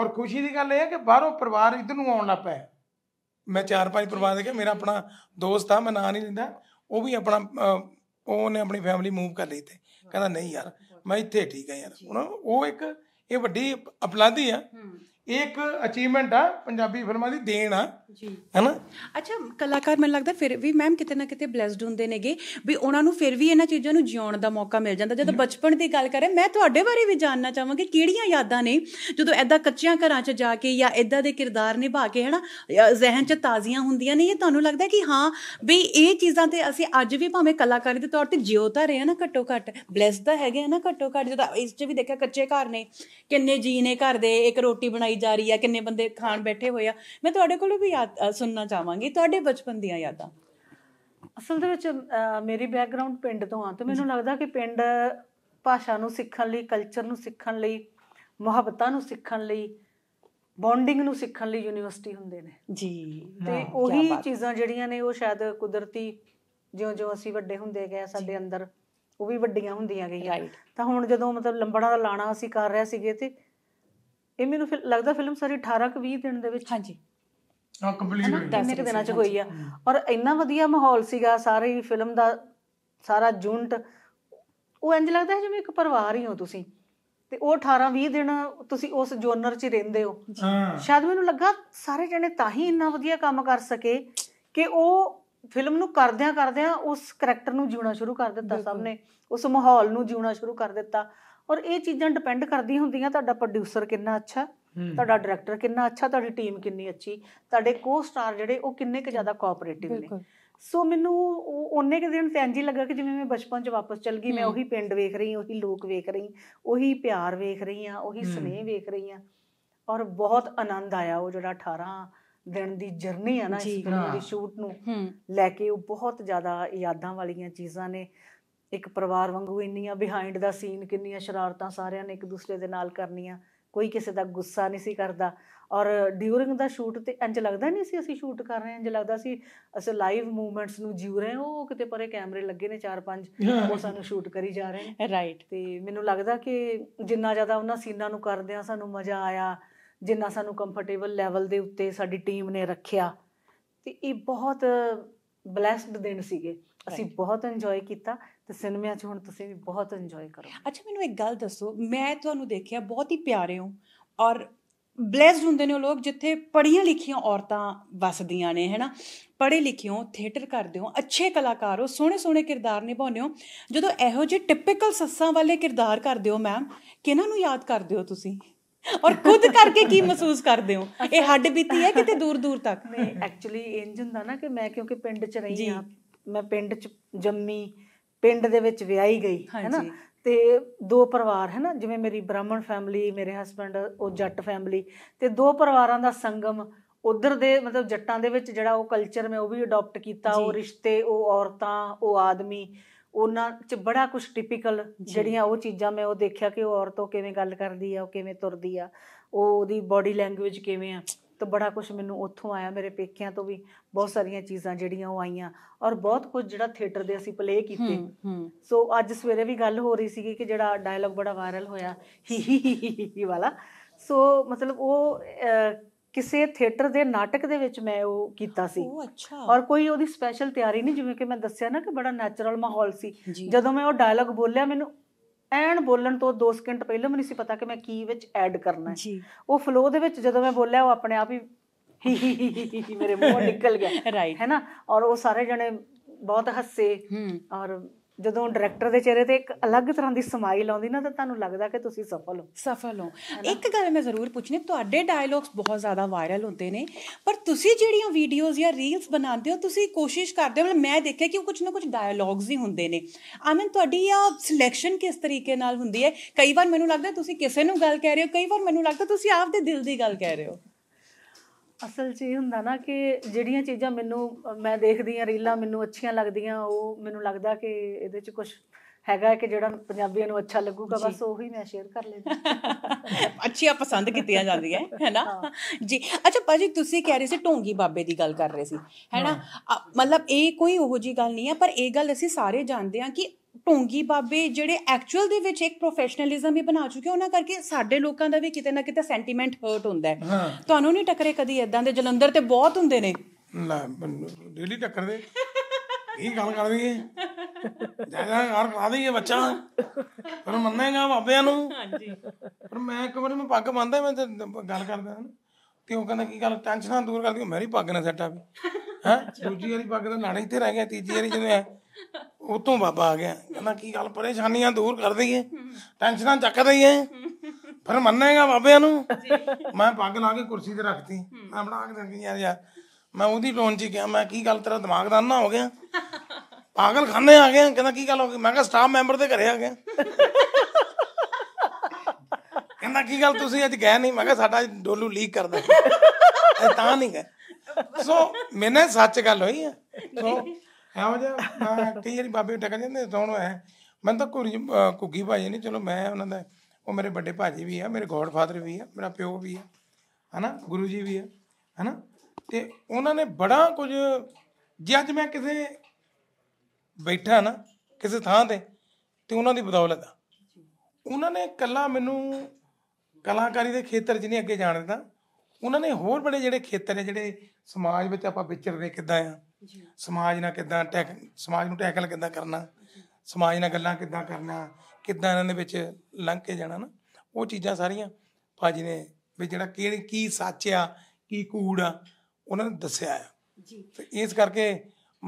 ਔਰ ਖੁਸ਼ੀ ਦੀ ਗੱਲ ਇਹ ਹੈ ਕਿ ਬਾਹਰੋਂ ਪਰਿਵਾਰ ਇਧਰ ਨੂੰ ਆਉਣ ਲੱਗ ਪਿਆ ਮੈਂ ਚਾਰ ਪੰਜ ਪਰਿਵਾਰ ਦੇ ਕਿ ਮੇਰਾ ਆਪਣਾ ਦੋਸਤ ਆ ਮੈਂ ਨਾਂ ਨਹੀਂ ਲੈਂਦਾ ਉਹ ਵੀ ਆਪਣਾ ਉਹਨੇ ਆਪਣੀ ਫੈਮਿਲੀ ਮੂਵ ਕਰ ਲਈ ਤੇ ਕਹਿੰਦਾ ਨਹੀਂ ਯਾਰ ਮੈਂ ਇੱਥੇ ਠੀਕ ਆ ਯਾਰ ਹੁਣ ਉਹ ਇੱਕ ਇਹ ਵੱਡੀ ਉਪਲਬਧੀ ਆ ਇੱਕ ਅਚੀਵਮੈਂਟ ਆ ਪੰਜਾਬੀ ਫਿਲਮਾਂ ਦੀ ਦੇਣ ਆ ਜੀ ਹੈਨਾ ਅੱਛਾ ਕਲਾਕਾਰ ਮੈਨੂੰ ਲੱਗਦਾ ਫਿਰ ਵੀ ਮੈਮ ਕਿਤੇ ਨਾ ਕਿਤੇ ਬlesed ਹੁੰਦੇ ਨੇਗੇ ਵੀ ਉਹਨਾਂ ਨੂੰ ਫਿਰ ਵੀ ਇਹਨਾਂ ਚੀਜ਼ਾਂ ਨੂੰ ਜਿਉਣ ਦਾ ਮੌਕਾ ਮਿਲ ਜਾਂਦਾ ਜਦੋਂ ਬਚਪਨ ਦੀ ਗੱਲ ਕਰੇ ਮੈਂ ਤੁਹਾਡੇ ਬਾਰੇ ਵੀ ਜਾਣਨਾ ਚਾਹਾਂਗੀ ਕਿਹੜੀਆਂ ਯਾਦਾਂ ਨੇ ਜਦੋਂ ਐਦਾਂ ਕੱਚਿਆਂ ਘਰਾਂ 'ਚ ਜਾ ਕੇ ਜਾਂ ਐਦਾਂ ਦੇ ਕਿਰਦਾਰ ਨਿਭਾ ਕੇ ਹੈਨਾ ਜ਼ਿਹਨ 'ਚ ਤਾਜ਼ੀਆਂ ਹੁੰਦੀਆਂ ਨੇ ਇਹ ਤੁਹਾਨੂੰ ਲੱਗਦਾ ਕਿ ਹਾਂ ਵੀ ਇਹ ਚੀਜ਼ਾਂ ਤੇ ਅਸੀਂ ਅੱਜ ਵੀ ਭਾਵੇਂ ਕਲਾਕਾਰੀ ਦੇ ਤੌਰ ਤੇ ਜਿਉ ਤਾਂ ਰਹੇ ਹਾਂ ਨਾ ਘੱਟੋ ਘੱਟ ਬlesed ਤਾਂ ਹੈਗੇ ਹਾਂ ਨਾ ਘੱਟੋ ਘੱਟ ਜਦੋਂ ਇਸ 'ਚ ਵੀ ਦੇਖਿਆ ਕੱਚੇ ਘਰ ਨੇ ਕਿੰਨੇ ਜੀ ਨੇ ਘਰ ਦੇ ਇੱਕ ਰੋਟੀ ਬਣਾਈ ਜਾ ਰਹੀ ਆ ਕਿੰਨੇ ਬੰਦੇ ਖਾਣ ਬੈਠੇ ਹੋਏ ਆ ਮੈਂ ਤੁਹਾਡੇ ਕੋਲੋਂ ਵੀ ਯਾਦ ਸੁਣਨਾ ਚਾਹਾਂਗੀ ਤੁਹਾਡੇ ਬਚਪਨ ਦੀਆਂ ਯਾਦਾਂ ਅਸਲ ਦੇ ਵਿੱਚ ਮੇਰੀ ਬੈਕਗ੍ਰਾਉਂਡ ਪਿੰਡ ਤੋਂ ਆ ਤੇ ਮੈਨੂੰ ਲੱਗਦਾ ਕਿ ਪਿੰਡ ਭਾਸ਼ਾ ਨੂੰ ਸਿੱਖਣ ਲਈ ਕਲਚਰ ਨੂੰ ਸਿੱਖਣ ਲਈ ਮੁਹੱਬਤਾਂ ਨੂੰ ਸਿੱਖਣ ਲਈ ਬੌਂਡਿੰਗ ਨੂੰ ਸਿੱਖਣ ਲਈ ਯੂਨੀਵਰਸਿਟੀ ਹੁੰਦੇ ਨੇ ਜੀ ਤੇ ਉਹੀ ਚੀਜ਼ਾਂ ਜਿਹੜੀਆਂ ਨੇ ਉਹ ਸ਼ਾਇਦ ਕੁਦਰਤੀ ਜਿਉਂ-ਜਿਉਂ ਅਸੀਂ ਵੱਡੇ ਹੁੰਦੇ ਗਏ ਸਾਡੇ ਅੰਦਰ ਉਹ ਵੀ ਵੱਡੀਆਂ ਹੁੰਦੀਆਂ ਗਈਆਂ ਤਾਂ ਹੁਣ ਜਦੋਂ ਮਤਲਬ ਲੰਬੜਾਂ ਦਾ ਲਾਣਾ ਅਸੀਂ ਕਰ ਰਹੇ ਸੀਗੇ ਤੇ ਇਹ ਮੈਨੂੰ ਫਿਰ ਲੱਗਦਾ ਫਿਲਮ ਸਾਰੀ 18 ਕੁ 20 ਦਿਨ ਦੇ ਵਿੱਚ ਹਾਂਜੀ ਹਾਂ ਕੰਪਲੀਟ ਹੋ ਗਈ ਮੇਰੇ ਦਿਨਾਂ ਚ ਹੋਈ ਆ ਔਰ ਇੰਨਾ ਵਧੀਆ ਮਾਹੌਲ ਸੀਗਾ ਸਾਰੀ ਫਿਲਮ ਦਾ ਸਾਰਾ ਜੁੰਟ ਉਹ ਇੰਜ ਲੱਗਦਾ ਹੈ ਜਿਵੇਂ ਇੱਕ ਪਰਿਵਾਰ ਹੀ ਹੋ ਤੁਸੀਂ ਤੇ ਉਹ 18 20 ਦਿਨ ਤੁਸੀਂ ਉਸ ਜੋਨਰ 'ਚ ਰਹਿੰਦੇ ਹੋ ਹਾਂ ਸ਼ਾਇਦ ਮੈਨੂੰ ਲੱਗਾ ਸਾਰੇ ਜਣੇ ਤਾਂ ਹੀ ਇੰਨਾ ਵਧੀਆ ਕੰਮ ਕਰ ਸਕੇ ਕਿ ਉਹ ਫਿਲਮ ਨੂੰ ਕਰਦਿਆਂ ਕਰਦਿਆਂ ਉਸ ਕੈਰੈਕਟਰ ਨੂੰ ਜਿਉਣਾ ਸ਼ੁਰੂ ਕਰ ਦਿੱਤਾ ਸਭ ਨੇ ਉਸ ਮਾਹੌਲ ਨੂੰ ਜਿਉਣਾ ਸ਼ੁਰੂ ਕਰ ਦਿੱਤਾ ਔਰ ਇਹ ਚੀਜ਼ਾਂ ਡਿਪੈਂਡ ਕਰਦੀ ਹੁੰਦੀਆਂ ਤੁਹਾਡਾ ਪ੍ਰੋਡਿਊਸਰ ਕਿੰਨਾ ਅੱਛਾ ਤੁਹਾਡਾ ਡਾਇਰੈਕਟਰ ਕਿੰਨਾ ਅੱਛਾ ਤੁਹਾਡੀ ਟੀਮ ਕਿੰਨੀ ਅੱਛੀ ਤੁਹਾਡੇ ਕੋ ਸਟਾਰ ਜਿਹੜੇ ਉਹ ਕਿੰਨੇ ਕੁ ਜ਼ਿਆਦਾ ਕੋਆਪਰੇਟਿਵ ਨੇ ਸੋ ਮੈਨੂੰ ਉਹਨੇ ਕਿ ਦਿਨ ਤੈਂਜੀ ਲੱਗਾ ਕਿ ਜਿਵੇਂ ਮੈਂ ਬਚਪਨ 'ਚ ਵਾਪਸ ਚਲ ਗਈ ਮੈਂ ਉਹੀ ਪਿੰਡ ਵੇਖ ਰਹੀ ਉਹੀ ਲੋਕ ਵੇਖ ਰਹੀ ਉਹੀ ਪਿਆਰ ਵੇਖ ਰਹੀ ਆ ਉਹੀ ਸਨੇਹ ਵੇਖ ਰਹੀ ਆ ਔਰ ਬਹੁਤ ਆਨੰਦ ਆਇਆ ਉਹ ਜਿਹੜਾ 18 ਦਿਨ ਦੀ ਜਰਨੀ ਆ ਨਾ ਇਸ ਫਿਲਮ ਦੀ ਸ਼ੂਟ ਨੂੰ ਲੈ ਕੇ ਉਹ ਬਹੁਤ ਜ਼ਿਆਦਾ ਯਾਦਾਂ ਵਾਲੀਆਂ ਚੀਜ਼ਾਂ ਨੇ ਇੱਕ ਪਰਿਵਾਰ ਵਾਂਗੂ ਇੰਨੀਆਂ ਬਿਹਾਈਂਡ ਦਾ ਸੀਨ ਕਿੰਨੀਆਂ ਸ਼ਰਾਰਤਾਂ ਸਾਰਿਆਂ ਨੇ ਇੱਕ ਦੂਸਰੇ ਦੇ ਨਾਲ ਕਰਨੀਆਂ ਕੋਈ ਕਿਸੇ ਦਾ ਗੁੱਸਾ ਨਹੀਂ ਸੀ ਕਰਦਾ ਔਰ ਡਿਊਰਿੰਗ ਦਾ ਸ਼ੂਟ ਤੇ ਇੰਜ ਲੱਗਦਾ ਨਹੀਂ ਸੀ ਅਸੀਂ ਸ਼ੂਟ ਕਰ ਰਹੇ ਹਾਂ ਇੰਜ ਲੱਗਦਾ ਸੀ ਅਸੀਂ ਲਾਈਵ ਮੂਵਮੈਂਟਸ ਨੂੰ ਜੀਉ ਰਹੇ ਹਾਂ ਉਹ ਕਿਤੇ ਪਰੇ ਕੈਮਰੇ ਲੱਗੇ ਨੇ 4-5 ਉਹ ਸਾਨੂੰ ਸ਼ੂਟ ਕਰੀ ਜਾ ਰਹੇ ਨੇ ਰਾਈਟ ਤੇ ਮੈਨੂੰ ਲੱਗਦਾ ਕਿ ਜਿੰਨਾ ਜ਼ਿਆਦਾ ਉਹਨਾਂ ਸੀਨਾਂ ਨੂੰ ਕਰਦੇ ਆ ਸਾਨੂੰ ਮਜ਼ਾ ਆਇਆ ਜਿੰਨਾ ਸਾਨੂੰ ਕੰਫਰਟੇਬਲ ਲੈਵਲ ਦੇ ਉੱਤੇ ਸਾਡੀ ਟੀਮ ਨੇ ਰੱਖਿਆ ਤੇ ਇਹ ਬਹੁਤ ਬਲੈਸਡ ਦਿਨ ਸੀਗੇ ਅਸੀਂ ਬਹੁਤ ਇੰਜੋਏ ਕੀਤਾ ਤੇ ਸਿਨੇਮਾ 'ਚ ਹੁਣ ਤੁਸੀਂ ਵੀ ਬਹੁਤ ਇੰਜੋਏ ਕਰੋ ਅੱਛਾ ਮੈਨੂੰ ਇੱਕ ਗੱਲ ਦੱਸੋ ਮੈਂ ਤੁਹਾਨੂੰ ਦੇਖਿਆ ਬਹੁਤ ਹੀ ਪਿਆਰੇ ਹੋ ਔਰ ਬਲੇਸਡ ਹੁੰਦੇ ਨੇ ਉਹ ਲੋਕ ਜਿੱਥੇ ਪੜੀਆਂ ਲਿਖੀਆਂ ਔਰਤਾਂ ਵਸਦੀਆਂ ਨੇ ਹੈਨਾ ਪੜੇ ਲਿਖਿਓ ਥੀਏਟਰ ਕਰਦੇ ਹੋ ਅੱਛੇ ਕਲਾਕਾਰ ਹੋ ਸੋਹਣੇ ਸੋਹਣੇ ਕਿਰਦਾਰ ਨਿਭਾਉਂਦੇ ਹੋ ਜਦੋਂ ਇਹੋ ਜਿਹੇ ਟਿਪੀਕਲ ਸੱਸਾਂ ਵਾਲੇ ਕਿਰਦਾਰ ਕਰਦੇ ਹੋ ਮੈਮ ਕਿਹਨਾਂ ਨੂੰ ਯਾਦ ਕਰਦੇ ਹੋ ਤੁਸੀਂ ਔਰ ਖੁਦ ਕਰਕੇ ਕੀ ਮਹਿਸੂਸ ਕਰਦੇ ਹੋ ਇਹ ਹੱਡ ਬੀਤੀ ਹੈ ਕਿਤੇ ਦੂਰ ਦੂਰ ਤੱਕ ਨਹੀਂ ਐਕਚੁਅਲੀ ਇੰਜ ਹੁੰਦਾ ਨਾ ਕਿ ਮੈਂ ਕਿਉਂਕਿ ਪਿੰਡ 'ਚ ਰਹੀ ਆ ਮੈਂ ਪਿੰਡ 'ਚ ਜੰਮੀ ਪਿੰਡ ਦੇ ਵਿੱਚ ਵਿਆਹੀ ਗਈ ਹੈਨਾ ਤੇ ਦੋ ਪਰਿਵਾਰ ਹੈ ਨਾ ਜਿਵੇਂ ਮੇਰੀ ਬ੍ਰਾਹਮਣ ਫੈਮਿਲੀ ਮੇਰੇ ਹਸਬੰਡ ਉਹ ਜੱਟ ਫੈਮਿਲੀ ਤੇ ਦੋ ਪਰਿਵਾਰਾਂ ਦਾ ਸੰਗਮ ਉਧਰ ਦੇ ਮਤਲਬ ਜੱਟਾਂ ਦੇ ਵਿੱਚ ਜਿਹੜਾ ਉਹ ਕਲਚਰ ਮੈਂ ਉਹ ਵੀ ਅਡਾਪਟ ਕੀਤਾ ਉਹ ਰਿਸ਼ਤੇ ਉਹ ਔਰਤਾਂ ਉਹ ਆਦਮੀ ਉਹਨਾਂ ਚ ਬੜਾ ਕੁਝ ਟਿਪੀਕਲ ਜਿਹੜੀਆਂ ਉਹ ਚੀਜ਼ਾਂ ਮੈਂ ਉਹ ਦੇਖਿਆ ਕਿ ਉਹ ਔਰਤ ਉਹ ਕਿਵੇਂ ਗੱਲ ਕਰਦੀ ਆ ਉਹ ਕਿਵੇਂ ਤੁਰਦੀ ਆ ਉਹ ਉਹਦੀ ਬਾਡੀ ਲੈਂਗੁਏਜ ਕਿਵੇਂ ਆ ਤਾਂ ਬੜਾ ਕੁਝ ਮੈਨੂੰ ਉੱਥੋਂ ਆਇਆ ਮੇਰੇ ਪੇਕਿਆਂ ਤੋਂ ਵੀ ਬਹੁਤ ਸਾਰੀਆਂ ਚੀਜ਼ਾਂ ਜਿਹੜੀਆਂ ਉਹ ਆਈਆਂ ਔਰ ਬਹੁਤ ਕੁਝ ਜਿਹੜਾ ਥੀਏਟਰ ਦੇ ਅਸੀਂ ਪਲੇ ਕੀਤੇ ਸੋ ਅੱਜ ਸਵੇਰੇ ਵੀ ਗੱਲ ਹੋ ਰਹੀ ਸੀਗੀ ਕਿ ਜਿਹੜਾ ਡਾਇਲੌਗ ਬੜਾ ਵਾਇਰਲ ਹੋਇਆ ਹੀ ਹੀ ਹੀ ਵਾਲਾ ਸੋ ਮਤਲਬ ਉਹ ਕਿਸੇ ਥੀਏਟਰ ਦੇ ਨਾਟਕ ਦੇ ਵਿੱਚ ਮੈਂ ਉਹ ਕੀਤਾ ਸੀ ਉਹ ਅੱਛਾ ਔਰ ਕੋਈ ਉਹਦੀ ਸਪੈਸ਼ਲ ਤਿਆਰੀ ਨਹੀਂ ਜਿਵੇਂ ਕਿ ਮੈਂ ਦੱਸਿਆ ਨਾ ਕਿ ਬੜਾ ਨੈਚੁਰਲ ਮਾਹੌਲ ਸੀ ਜਦੋਂ ਮੈਂ ਉਹ ਡਾਇਲੌਗ ਬੋਲਿਆ ਮੈਨੂੰ ਐਨ ਬੋਲਣ ਤੋਂ 2 ਸਕਿੰਟ ਪਹਿਲਾਂ ਮੈਨੂੰ ਸੀ ਪਤਾ ਕਿ ਮੈਂ ਕੀ ਵਿੱਚ ਐਡ ਕਰਨਾ ਹੈ ਉਹ ਫਲੋ ਦੇ ਵਿੱਚ ਜਦੋਂ ਮੈਂ ਬੋਲਿਆ ਉਹ ਆਪਣੇ ਆਪ ਹੀ ਮੇਰੇ ਮੂੰਹੋਂ ਨਿਕਲ ਗਿਆ ਹੈ ਨਾ ਔਰ ਉਹ ਸਾਰੇ ਜਣੇ ਬਹੁਤ ਹੱਸੇ ਔਰ ਜਦੋਂ ਡਾਇਰੈਕਟਰ ਦੇ ਚਿਹਰੇ ਤੇ ਇੱਕ ਅਲੱਗ ਤਰ੍ਹਾਂ ਦੀ ਸਮਾਈਲ ਆਉਂਦੀ ਨਾ ਤਾਂ ਤੁਹਾਨੂੰ ਲੱਗਦਾ ਕਿ ਤੁਸੀਂ ਸਫਲ ਹੋ ਸਫਲ ਹੋ ਇੱਕ ਗੱਲ ਮੈਂ ਜ਼ਰੂਰ ਪੁੱਛਣੀ ਤੁਹਾਡੇ ਡਾਇਲੌਗਸ ਬਹੁਤ ਜ਼ਿਆਦਾ ਵਾਇਰਲ ਹੁੰਦੇ ਨੇ ਪਰ ਤੁਸੀਂ ਜਿਹੜੀਆਂ ਵੀਡੀਓਜ਼ ਜਾਂ ਰੀਲਸ ਬਣਾਉਂਦੇ ਹੋ ਤੁਸੀਂ ਕੋਸ਼ਿਸ਼ ਕਰਦੇ ਹੋ ਮੈਂ ਦੇਖਿਆ ਕਿ ਉਹ ਕੁਝ ਨਾ ਕੁਝ ਡਾਇਲੌਗਸ ਹੀ ਹੁੰਦੇ ਨੇ ਆਮਨ ਤੁਹਾਡੀ ਆ ਸਿਲੈਕਸ਼ਨ ਕਿਸ ਤਰੀਕੇ ਨਾਲ ਹੁੰਦੀ ਹੈ ਕਈ ਵਾਰ ਮੈਨੂੰ ਲੱਗਦਾ ਤੁਸੀਂ ਕਿਸੇ ਨੂੰ ਗੱਲ ਕਹਿ ਰਹੇ ਹੋ ਕਈ ਵਾਰ ਮੈਨੂੰ ਲੱਗਦਾ ਤੁਸੀਂ ਆਪਦੇ ਦਿਲ ਦੀ ਗੱਲ ਕਹਿ ਰਹੇ ਹੋ ਅਸਲ 'ਚ ਇਹ ਹੁੰਦਾ ਨਾ ਕਿ ਜਿਹੜੀਆਂ ਚੀਜ਼ਾਂ ਮੈਨੂੰ ਮੈਂ ਦੇਖਦੀ ਹਾਂ ਰੀਲਾਂ ਮੈਨੂੰ ਅੱਛੀਆਂ ਲੱਗਦੀਆਂ ਉਹ ਮੈਨੂੰ ਲੱਗਦਾ ਕਿ ਇਹਦੇ 'ਚ ਕੁਝ ਹੈਗਾ ਕਿ ਜਿਹੜਾ ਪੰਜਾਬੀਆਂ ਨੂੰ ਅੱਛਾ ਲੱਗੂਗਾ ਬਸ ਉਹੀ ਮੈਂ ਸ਼ੇਅਰ ਕਰ ਲੈਂਦੀ ਅੱਛੀਆਂ ਪਸੰਦ ਕੀਤੀਆਂ ਜਾਂਦੀਆਂ ਹੈਨਾ ਜੀ ਅੱਛਾ ਭਾਜੀ ਤੁਸੀਂ ਕਹਿ ਰਹੇ ਸੀ ਢੋਂਗੀ ਬਾਬੇ ਦੀ ਗੱਲ ਕਰ ਰਹੇ ਸੀ ਹੈਨਾ ਮਤਲਬ ਇਹ ਕੋਈ ਉਹੋ ਜੀ ਗੱਲ ਨਹੀਂ ਆ ਪਰ ਇਹ ਗੱਲ ਅਸੀਂ ਸਾਰੇ ਜਾਣਦੇ ਆ ਕਿ ਢੋਂਗੀ ਬਾਬੇ ਜਿਹੜੇ ਐਕਚੁਅਲ ਦੇ ਵਿੱਚ ਇੱਕ ਪ੍ਰੋਫੈਸ਼ਨਲਿਜ਼ਮ ਹੀ ਬਣਾ ਚੁੱਕੇ ਉਹਨਾਂ ਕਰਕੇ ਸਾਡੇ ਲੋਕਾਂ ਦਾ ਵੀ ਕਿਤੇ ਨਾ ਕਿਤੇ ਸੈਂਟੀਮੈਂਟ ਹਰਟ ਹੁੰਦਾ ਹੈ ਤੁਹਾਨੂੰ ਨਹੀਂ ਟੱਕਰੇ ਕਦੀ ਇਦਾਂ ਦੇ ਜਲੰਧਰ ਤੇ ਬਹੁਤ ਹੁੰਦੇ ਨੇ ਨਾ ਡੇਲੀ ਟੱਕਰਦੇ ਇਹ ਗੱਲ ਕਰਦੀ ਹੈ ਜਿਆਦਾ ਯਾਰ ਕਰਾ ਦਈਏ ਬੱਚਾ ਪਰ ਮੰਨੇਗਾ ਬਾਬਿਆਂ ਨੂੰ ਹਾਂਜੀ ਪਰ ਮੈਂ ਇੱਕ ਵਾਰ ਮੈਂ ਪੱਗ ਬੰਨਦਾ ਮੈਂ ਗੱਲ ਕਰਦਾ ਹਾਂ ਤੇ ਉਹ ਕਹਿੰਦਾ ਕੀ ਗੱਲ ਟੈਨਸ਼ਨਾਂ ਦੂਰ ਕਰਦੀ ਮੇਰੀ ਪੱਗ ਨਾ ਸੈਟ ਵੀ ਹੈ ਦੂਜੀ ਵਾਲੀ ਪੱਗ ਦਾ ਨਾੜਾ ਇੱਥੇ ਰਹਿ ਗਿਆ ਤੀਜੀ ਵਾਲੀ ਜਿਵੇਂ ਉਤੋਂ ਬਾਬਾ ਆ ਗਿਆ ਕਹਿੰਦਾ ਕੀ ਗੱਲ ਪਰੇਸ਼ਾਨੀਆਂ ਦੂਰ ਕਰ ਦਈਏ ਟੈਨਸ਼ਨਾਂ ਚੱਕ ਦਈਏ ਫਿਰ ਮੰਨੇਗਾ ਬਾਬਿਆਂ ਨੂੰ ਮੈਂ ਪੱਗ ਲਾ ਕੇ ਕੁਰਸੀ ਤੇ ਰੱਖਤੀ ਮੈਂ ਬਣਾ ਕੇ ਦੇਖੀ ਯਾਰ ਯਾਰ ਮੈਂ ਉਹਦੀ ਟੋਨ 'ਚ ਕਿਹਾ ਮੈਂ ਕੀ ਗੱਲ ਤੇਰਾ ਦਿਮਾਗ ਦਾ ਨਾ ਹੋ ਗਿਆ ਪਾਗਲ ਖਾਨੇ ਆ ਗਏ ਕਹਿੰਦਾ ਕੀ ਗੱਲ ਹੋ ਗਈ ਮੈਂ ਕਿਹਾ ਸਟਾਫ ਮੈਂਬਰ ਦੇ ਘਰੇ ਆ ਗਿਆ ਕਹਿੰਦਾ ਕੀ ਗੱਲ ਤੁਸੀਂ ਅੱਜ ਗਏ ਨਹੀਂ ਮੈਂ ਕਿਹਾ ਸਾਡਾ ਡੋਲੂ ਲੀਕ ਕਰਦਾ ਤਾਂ ਨਹੀਂ ਗਏ ਸੋ ਮੈਨੇ ਸੱਚ ਗੱਲ ਹੋਈ ਹੈ ਸੋ ਇਹੋ ਜਿਹਾ ਕਈ ਵਾਰੀ ਬਾਬੇ ਟਕਾ ਜਾਂਦੇ ਸੌਣ ਹੈ ਮੈਂ ਤਾਂ ਕੁਰੀ ਕੁੱਗੀ ਭਾਜੀ ਨਹੀਂ ਚਲੋ ਮੈਂ ਉਹਨਾਂ ਦਾ ਉਹ ਮੇਰੇ ਵੱਡੇ ਭਾਜੀ ਵੀ ਆ ਮੇਰੇ ਗੋਡਫਾਦਰ ਵੀ ਆ ਮੇਰਾ ਪਿਓ ਵੀ ਆ ਹਨਾ ਗੁਰੂ ਜੀ ਵੀ ਆ ਹਨਾ ਤੇ ਉਹਨਾਂ ਨੇ ਬੜਾ ਕੁਝ ਜੇ ਅੱਜ ਮੈਂ ਕਿਸੇ ਬੈਠਾ ਨਾ ਕਿਸੇ ਥਾਂ ਤੇ ਤੇ ਉਹਨਾਂ ਦੀ ਬਦੌਲਤ ਆ ਉਹਨਾਂ ਨੇ ਕੱਲਾ ਮੈਨੂੰ ਕਲਾਕਾਰੀ ਦੇ ਖੇਤਰ 'ਚ ਨਹੀਂ ਅੱਗੇ ਜਾਣ ਦਿੱਤਾ ਉਹਨਾਂ ਨੇ ਹੋਰ ਬੜੇ ਜਿਹੜੇ ਖੇਤਰ ਨੇ ਜਿਹੜੇ ਸਮਾਜ ਵਿੱਚ ਆਪਾਂ ਵਿਚਰਦੇ ਕਿੱਦਾਂ ਆ ਸਮਾਜ ਨਾਲ ਕਿਦਾਂ ਟੈਕ ਸਮਾਜ ਨੂੰ ਟੈਕਲ ਕਿਦਾਂ ਕਰਨਾ ਸਮਾਜ ਨਾਲ ਗੱਲਾਂ ਕਿਦਾਂ ਕਰਨਾ ਕਿਦਾਂ ਇਹਨਾਂ ਦੇ ਵਿੱਚ ਲੰਘ ਕੇ ਜਾਣਾ ਨਾ ਉਹ ਚੀਜ਼ਾਂ ਸਾਰੀਆਂ ਭਾਜੀ ਨੇ ਵੀ ਜਿਹੜਾ ਕੀ ਕੀ ਸੱਚ ਆ ਕੀ ਕੂੜ ਆ ਉਹਨਾਂ ਨੇ ਦੱਸਿਆ ਆ ਜੀ ਇਸ ਕਰਕੇ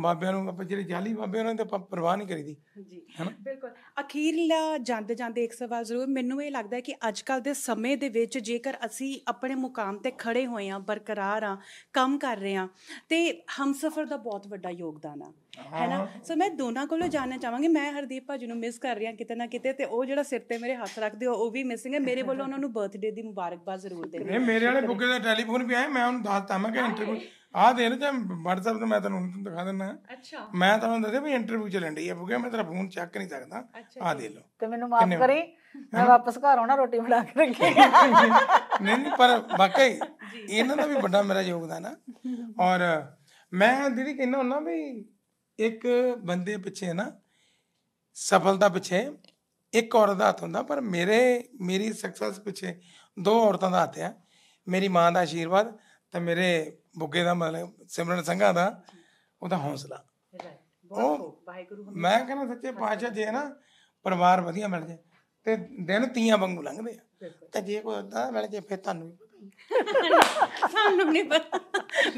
ਬਾਬਿਆਂ ਨੂੰ ਆਪਾਂ ਜਿਹੜੇ ਜਾਲੀ ਬਾਬੇ ਉਹਨਾਂ ਦੀ ਆਪਾਂ ਪਰਵਾਹ ਨਹੀਂ ਕਰੀਦੀ ਜੀ ਹੈਨਾ ਬਿਲਕੁਲ ਅਖੀਰਲਾ ਜਾਂਦੇ ਜਾਂਦੇ ਇੱਕ ਸਵਾਲ ਜ਼ਰੂਰ ਮੈਨੂੰ ਇਹ ਲੱਗਦਾ ਹੈ ਕਿ ਅੱਜ ਕੱਲ ਦੇ ਸਮੇਂ ਦੇ ਵਿੱਚ ਜੇਕਰ ਅਸੀਂ ਆਪਣੇ ਮੁਕਾਮ ਤੇ ਖੜੇ ਹੋਏ ਆ ਬਰਕਰਾਰ ਆ ਕੰਮ ਕਰ ਰਹੇ ਆ ਤੇ ਹਮਸਫਰ ਦਾ ਬਹੁਤ ਵੱਡਾ ਯੋਗਦਾਨ ਆ ਹੈਨਾ ਸੋ ਮੈਂ ਦੋਨਾਂ ਕੋਲੋਂ ਜਾਣਨਾ ਚਾਹਾਂਗੀ ਮੈਂ ਹਰਦੀਪ ਭਾਜੀ ਨੂੰ ਮਿਸ ਕਰ ਰਹੀ ਆ ਕਿਤੇ ਨਾ ਕਿਤੇ ਤੇ ਉਹ ਜਿਹੜਾ ਸਿਰ ਤੇ ਮੇਰੇ ਹੱਥ ਰੱਖਦੇ ਹੋ ਉਹ ਵੀ ਮਿਸਿੰਗ ਹੈ ਮੇਰੇ ਵੱਲੋਂ ਉਹਨਾਂ ਨੂੰ ਬਰਥਡੇ ਦੀ ਮੁਬਾਰਕਬਾਦ ਜ਼ਰੂਰ ਦੇਣੀ ਮੇਰੇ ਵਾਲੇ ਬੁੱਕੇ ਦਾ ਟੈਲੀਫੋਨ ਵੀ ਆਇਆ ਮੈਂ ਉਹਨੂੰ ਦੱਸਤਾ ਮੈਂ ਕਿ ਇੰਟਰਵਿਊ ਆ ਦੇ ਨਾ WhatsApp ਤੇ ਮੈਂ ਤੈਨੂੰ ਦਿਖਾ ਦਿੰਨਾ ਅੱਛਾ ਮੈਂ ਤੁਹਾਨੂੰ ਦੱਸਿਆ ਵੀ ਇੰਟਰਵਿਊ ਚੱਲਣ ਡਈ ਹੈ ਬੁਗੇ ਮੈਂ ਤੇਰਾ ਫੋਨ ਚੱਕ ਨਹੀਂ ਸਕਦਾ ਆ ਦੇ ਲਓ ਤੇ ਮੈਨੂੰ ਮਾਫ ਕਰੀ ਮੈਂ ਵਾਪਸ ਘਰ ਆਉਣਾ ਰੋਟੀ ਬਣਾ ਕੇ ਰੱਖੀ ਨਹੀਂ ਨਹੀਂ ਪਰ ਵਾਕਈ ਇਹਨਾਂ ਦਾ ਵੀ ਵੱਡਾ ਮੇਰਾ ਯੋਗਦਾਨ ਆ ਔਰ ਮੈਂ ਦੀਦੀ ਕਹਿੰਦਾ ਹੁੰਦਾ ਵੀ ਇੱਕ ਬੰਦੇ ਪਿੱਛੇ ਨਾ ਸਫਲਤਾ ਪਿੱਛੇ ਇੱਕ ਔਰਤ ਦਾ ਹੱਥ ਹੁੰਦਾ ਪਰ ਮੇਰੇ ਮੇਰੀ ਸਕਸੈਸ ਪਿੱਛੇ ਦੋ ਔਰਤਾਂ ਦਾ ਹੱਥ ਆ ਮੇਰੀ ਮਾਂ ਦਾ ਆਸ਼ੀਰਵਾਦ ਤਾਂ ਮੇਰੇ ਬੁੱਗੇ ਦਾ ਮਤਲਬ ਸਿਮਰਨ ਸੰਘਾ ਦਾ ਉਹਦਾ ਹੌਸਲਾ ਉਹ ਮੈਂ ਕਹਿੰਦਾ ਸੱਚੇ ਪਾਤਸ਼ਾਹ ਜੇ ਨਾ ਪਰਿਵਾਰ ਵਧੀਆ ਮਿਲ ਜੇ ਤੇ ਦਿਨ ਤੀਆਂ ਵਾਂਗੂ ਲੰਘਦੇ ਆ ਤਾਂ ਜੇ ਕੋਈ ਉਦਾਂ ਮਿਲ ਜੇ ਫਿਰ ਤੁਹਾਨੂੰ ਸਾਨੂੰ ਨਹੀਂ ਪਤਾ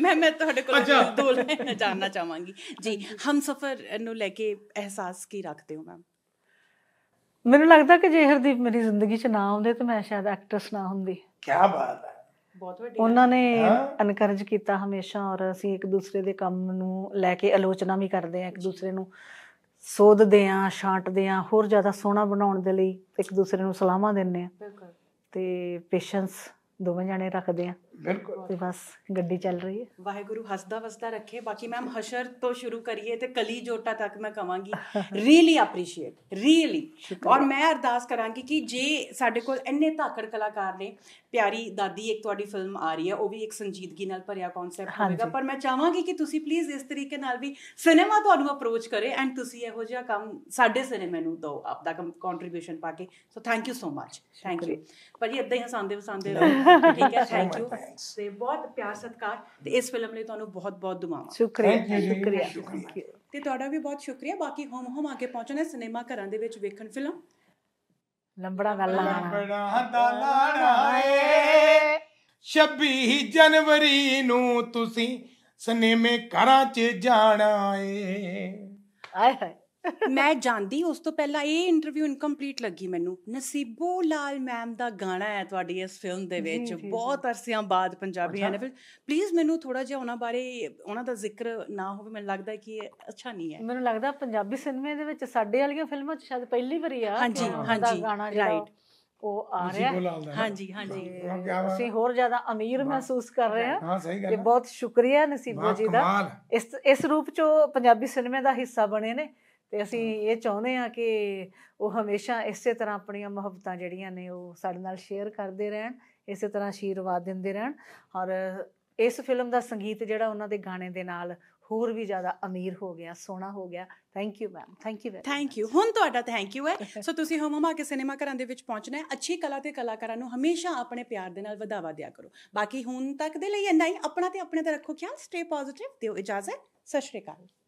ਮੈਂ ਮੈਂ ਤੁਹਾਡੇ ਕੋਲ ਦੋ ਜਾਨਣਾ ਚਾਹਾਂਗੀ ਜੀ ਹਮ ਸਫਰ ਨੂੰ ਲੈ ਕੇ ਅਹਿਸਾਸ ਕੀ ਰੱਖਦੇ ਹੋ ਮੈਮ ਮੈਨੂੰ ਲੱਗਦਾ ਕਿ ਜੇ ਹਰਦੀਪ ਮੇਰੀ ਜ਼ਿੰਦਗੀ 'ਚ ਨਾ ਆਉਂਦੇ ਤਾਂ ਮੈਂ ਸ਼ਾਇਦ ਐਕਟਰਸ ਨਾ ਹੁੰਦੀ ਕੀ ਬਾਤ ਹੈ ਬਹੁਤ ਵੱਡੀ ਉਹਨਾਂ ਨੇ ਅਨਕਰਜ ਕੀਤਾ ਹਮੇਸ਼ਾ ਔਰ ਅਸੀਂ ਇੱਕ ਦੂਸਰੇ ਦੇ ਕੰਮ ਨੂੰ ਲੈ ਕੇ ਆਲੋਚਨਾ ਵੀ ਕਰਦੇ ਆ ਇੱਕ ਦੂਸਰੇ ਨੂੰ ਸੋਧਦੇ ਆ ਛਾਂਟਦੇ ਆ ਹੋਰ ਜ਼ਿਆਦਾ ਸੋਹਣਾ ਬਣਾਉਣ ਦੇ ਲਈ ਇੱਕ ਦੂਸਰੇ ਨੂੰ ਸਲਾਹਾਂ ਦਿੰਨੇ ਆ ਤੇ ਪੇਸ਼ੈਂਸ ਦੋਵੇਂ ਜਣੇ ਰੱਖਦੇ ਆ ਬਿਲਕੁਲ ਤੇ ਬਸ ਗੱਡੀ ਚੱਲ ਰਹੀ ਹੈ ਵਾਹਿਗੁਰੂ ਹੱਸਦਾ ਵਸਦਾ ਰੱਖੇ ਬਾਕੀ ਮੈਮ ਹਸ਼ਰ ਤੋਂ ਸ਼ੁਰੂ ਕਰੀਏ ਤੇ ਕਲੀ ਜੋਟਾ ਤੱਕ ਮੈਂ ਕਵਾਂਗੀ ਰੀਲੀ ਅਪਰੀਸ਼ੀਏਟ ਰੀਲੀ ਔਰ ਮੈਂ ਅਰਦਾਸ ਕਰਾਂਗੀ ਕਿ ਜੇ ਸਾਡੇ ਕੋਲ ਇੰਨੇ ਧਾਕੜ ਕਲਾਕਾਰ ਨੇ ਪਿਆਰੀ ਦਾਦੀ ਇੱਕ ਤੁਹਾਡੀ ਫਿਲਮ ਆ ਰਹੀ ਹੈ ਉਹ ਵੀ ਇੱਕ ਸੰਜੀਦਗੀ ਨਾਲ ਭਰਿਆ ਕਨਸੈਪਟ ਹੋਵੇਗਾ ਪਰ ਮੈਂ ਚਾਹਾਂਗੀ ਕਿ ਤੁਸੀਂ ਪਲੀਜ਼ ਇਸ ਤਰੀਕੇ ਨਾਲ ਵੀ ਸਿਨੇਮਾ ਤੁਹਾਨੂੰ ਅਪਰੋਚ ਕਰੇ ਐਂਡ ਤੁਸੀਂ ਇਹੋ ਜਿਹਾ ਕੰਮ ਸਾਡੇ ਸਿਨੇਮੇ ਨੂੰ ਦਿਓ ਆਪਦਾ ਕੰਟਰੀਬਿਊਸ਼ਨ ਪਾ ਕੇ so thank you so much thank you ਪਰ ਇਹ ਇਦਾਂ ਹੀ ਹਸਾਉਂਦੇ ਵਸਾਉਂਦੇ ਰਹੋ ਠੀਕ ਹੈ ਥੈਂਕ ਯੂ ਥੈਂਕਸ ਤੇ ਬਹੁਤ ਪਿਆਰ ਸਤਕਾਰ ਤੇ ਇਸ ਫਿਲਮ ਲਈ ਤੁਹਾਨੂੰ ਬਹੁਤ ਬਹੁਤ ਦੁਆਵਾਂ ਸ਼ੁਕਰੀਆ ਸ਼ੁਕਰੀਆ ਤੇ ਤੁਹਾਡਾ ਵੀ ਬਹੁਤ ਸ਼ੁਕਰੀਆ ਬਾਕੀ ਹੋਮ ਹੋਮ ਆ ਕੇ ਪਹੁੰਚਣਾ ਸਿਨੇਮਾ ਘਰਾਂ ਦੇ ਵਿੱਚ ਵੇਖਣ ਫਿਲਮ ਲੰਬੜਾ ਗੱਲਾਂ ਲੰਬੜਾ ਦਾ ਲਾਣਾ ਏ 26 ਜਨਵਰੀ ਨੂੰ ਤੁਸੀਂ ਸਿਨੇਮੇ ਘਰਾਂ 'ਚ ਜਾਣਾ ਏ ਆਏ ਹਾਏ ਮੈਂ ਜਾਂਦੀ ਉਸ ਤੋਂ ਪਹਿਲਾਂ ਇਹ ਇੰਟਰਵਿਊ ਇਨਕੰਪਲੀਟ ਲੱਗੀ ਮੈਨੂੰ ਨਸੀਬੋ ਲਾਲ ਮੈਮ ਦਾ ਗਾਣਾ ਹੈ ਤੁਹਾਡੀ ਇਸ ਫਿਲਮ ਦੇ ਵਿੱਚ ਬਹੁਤ ਅਰਸਿਆਂ ਬਾਅਦ ਪੰਜਾਬੀ ਐਨਫਲ ਪਲੀਜ਼ ਮੈਨੂੰ ਥੋੜਾ ਜਿਹਾ ਉਹਨਾਂ ਬਾਰੇ ਉਹਨਾਂ ਦਾ ਜ਼ਿਕਰ ਨਾ ਹੋਵੇ ਮੈਨੂੰ ਲੱਗਦਾ ਕਿ ਇਹ ਅੱਛਾ ਨਹੀਂ ਹੈ ਮੈਨੂੰ ਲੱਗਦਾ ਪੰਜਾਬੀ ਸਿਨੇਮੇ ਦੇ ਵਿੱਚ ਸਾਡੇ ਵਾਲੀਆਂ ਫਿਲਮਾਂ 'ਚ ਸ਼ਾਇਦ ਪਹਿਲੀ ਵਾਰੀ ਆ ਹਾਂਜੀ ਹਾਂਜੀ ਰਾਈਟ ਉਹ ਆ ਰਿਹਾ ਹਾਂਜੀ ਹਾਂਜੀ ਅਸੀਂ ਹੋਰ ਜ਼ਿਆਦਾ ਅਮੀਰ ਮਹਿਸੂਸ ਕਰ ਰਹੇ ਹਾਂ ਤੇ ਬਹੁਤ ਸ਼ੁਕਰੀਆ ਨਸੀਬੋ ਜੀ ਦਾ ਇਸ ਇਸ ਰੂਪ 'ਚ ਪੰਜਾਬੀ ਸਿਨੇਮੇ ਦਾ ਹਿੱਸਾ ਬਣੇ ਨੇ ਤੇ ਅਸੀਂ ਇਹ ਚਾਹੁੰਦੇ ਆ ਕਿ ਉਹ ਹਮੇਸ਼ਾ ਇਸੇ ਤਰ੍ਹਾਂ ਆਪਣੀਆਂ ਮੁਹੱਬਤਾਂ ਜਿਹੜੀਆਂ ਨੇ ਉਹ ਸਾਡੇ ਨਾਲ ਸ਼ੇਅਰ ਕਰਦੇ ਰਹਿਣ ਇਸੇ ਤਰ੍ਹਾਂ ਆਸ਼ੀਰਵਾਦ ਦਿੰਦੇ ਰਹਿਣ ਔਰ ਇਸ ਫਿਲਮ ਦਾ ਸੰਗੀਤ ਜਿਹੜਾ ਉਹਨਾਂ ਦੇ ਗਾਣੇ ਦੇ ਨਾਲ ਹੋਰ ਵੀ ਜ਼ਿਆਦਾ ਅਮੀਰ ਹੋ ਗਿਆ ਸੋਹਣਾ ਹੋ ਗਿਆ thank you ma'am thank you very thank you ਹੁਣ ਤੁਹਾਡਾ ਥੈਂਕ ਯੂ ਹੈ ਸੋ ਤੁਸੀਂ ਹਮਮਾ ਕੇ ਸਿਨੇਮਾ ਘਰਾਂ ਦੇ ਵਿੱਚ ਪਹੁੰਚਣਾ ਹੈ ਅੱਛੀ ਕਲਾ ਤੇ ਕਲਾਕਾਰਾਂ ਨੂੰ ਹਮੇਸ਼ਾ ਆਪਣੇ ਪਿਆਰ ਦੇ ਨਾਲ ਵਧਾਵਾ ਦਿਆ ਕਰੋ ਬਾਕੀ ਹੁਣ ਤੱਕ ਦੇ ਲਈ ਇੰਨਾ ਹੀ ਆਪਣਾ ਤੇ ਆਪਣੇ ਦਾ ਰੱਖੋ ਖਿਆਲ ਸਟੇ ਪੋਜ਼ਿਟਿਵ ਦਿਓ ਇਜਾਜ਼ਤ ਸਤਿ ਸ਼੍ਰੀ ਅਕਾਲ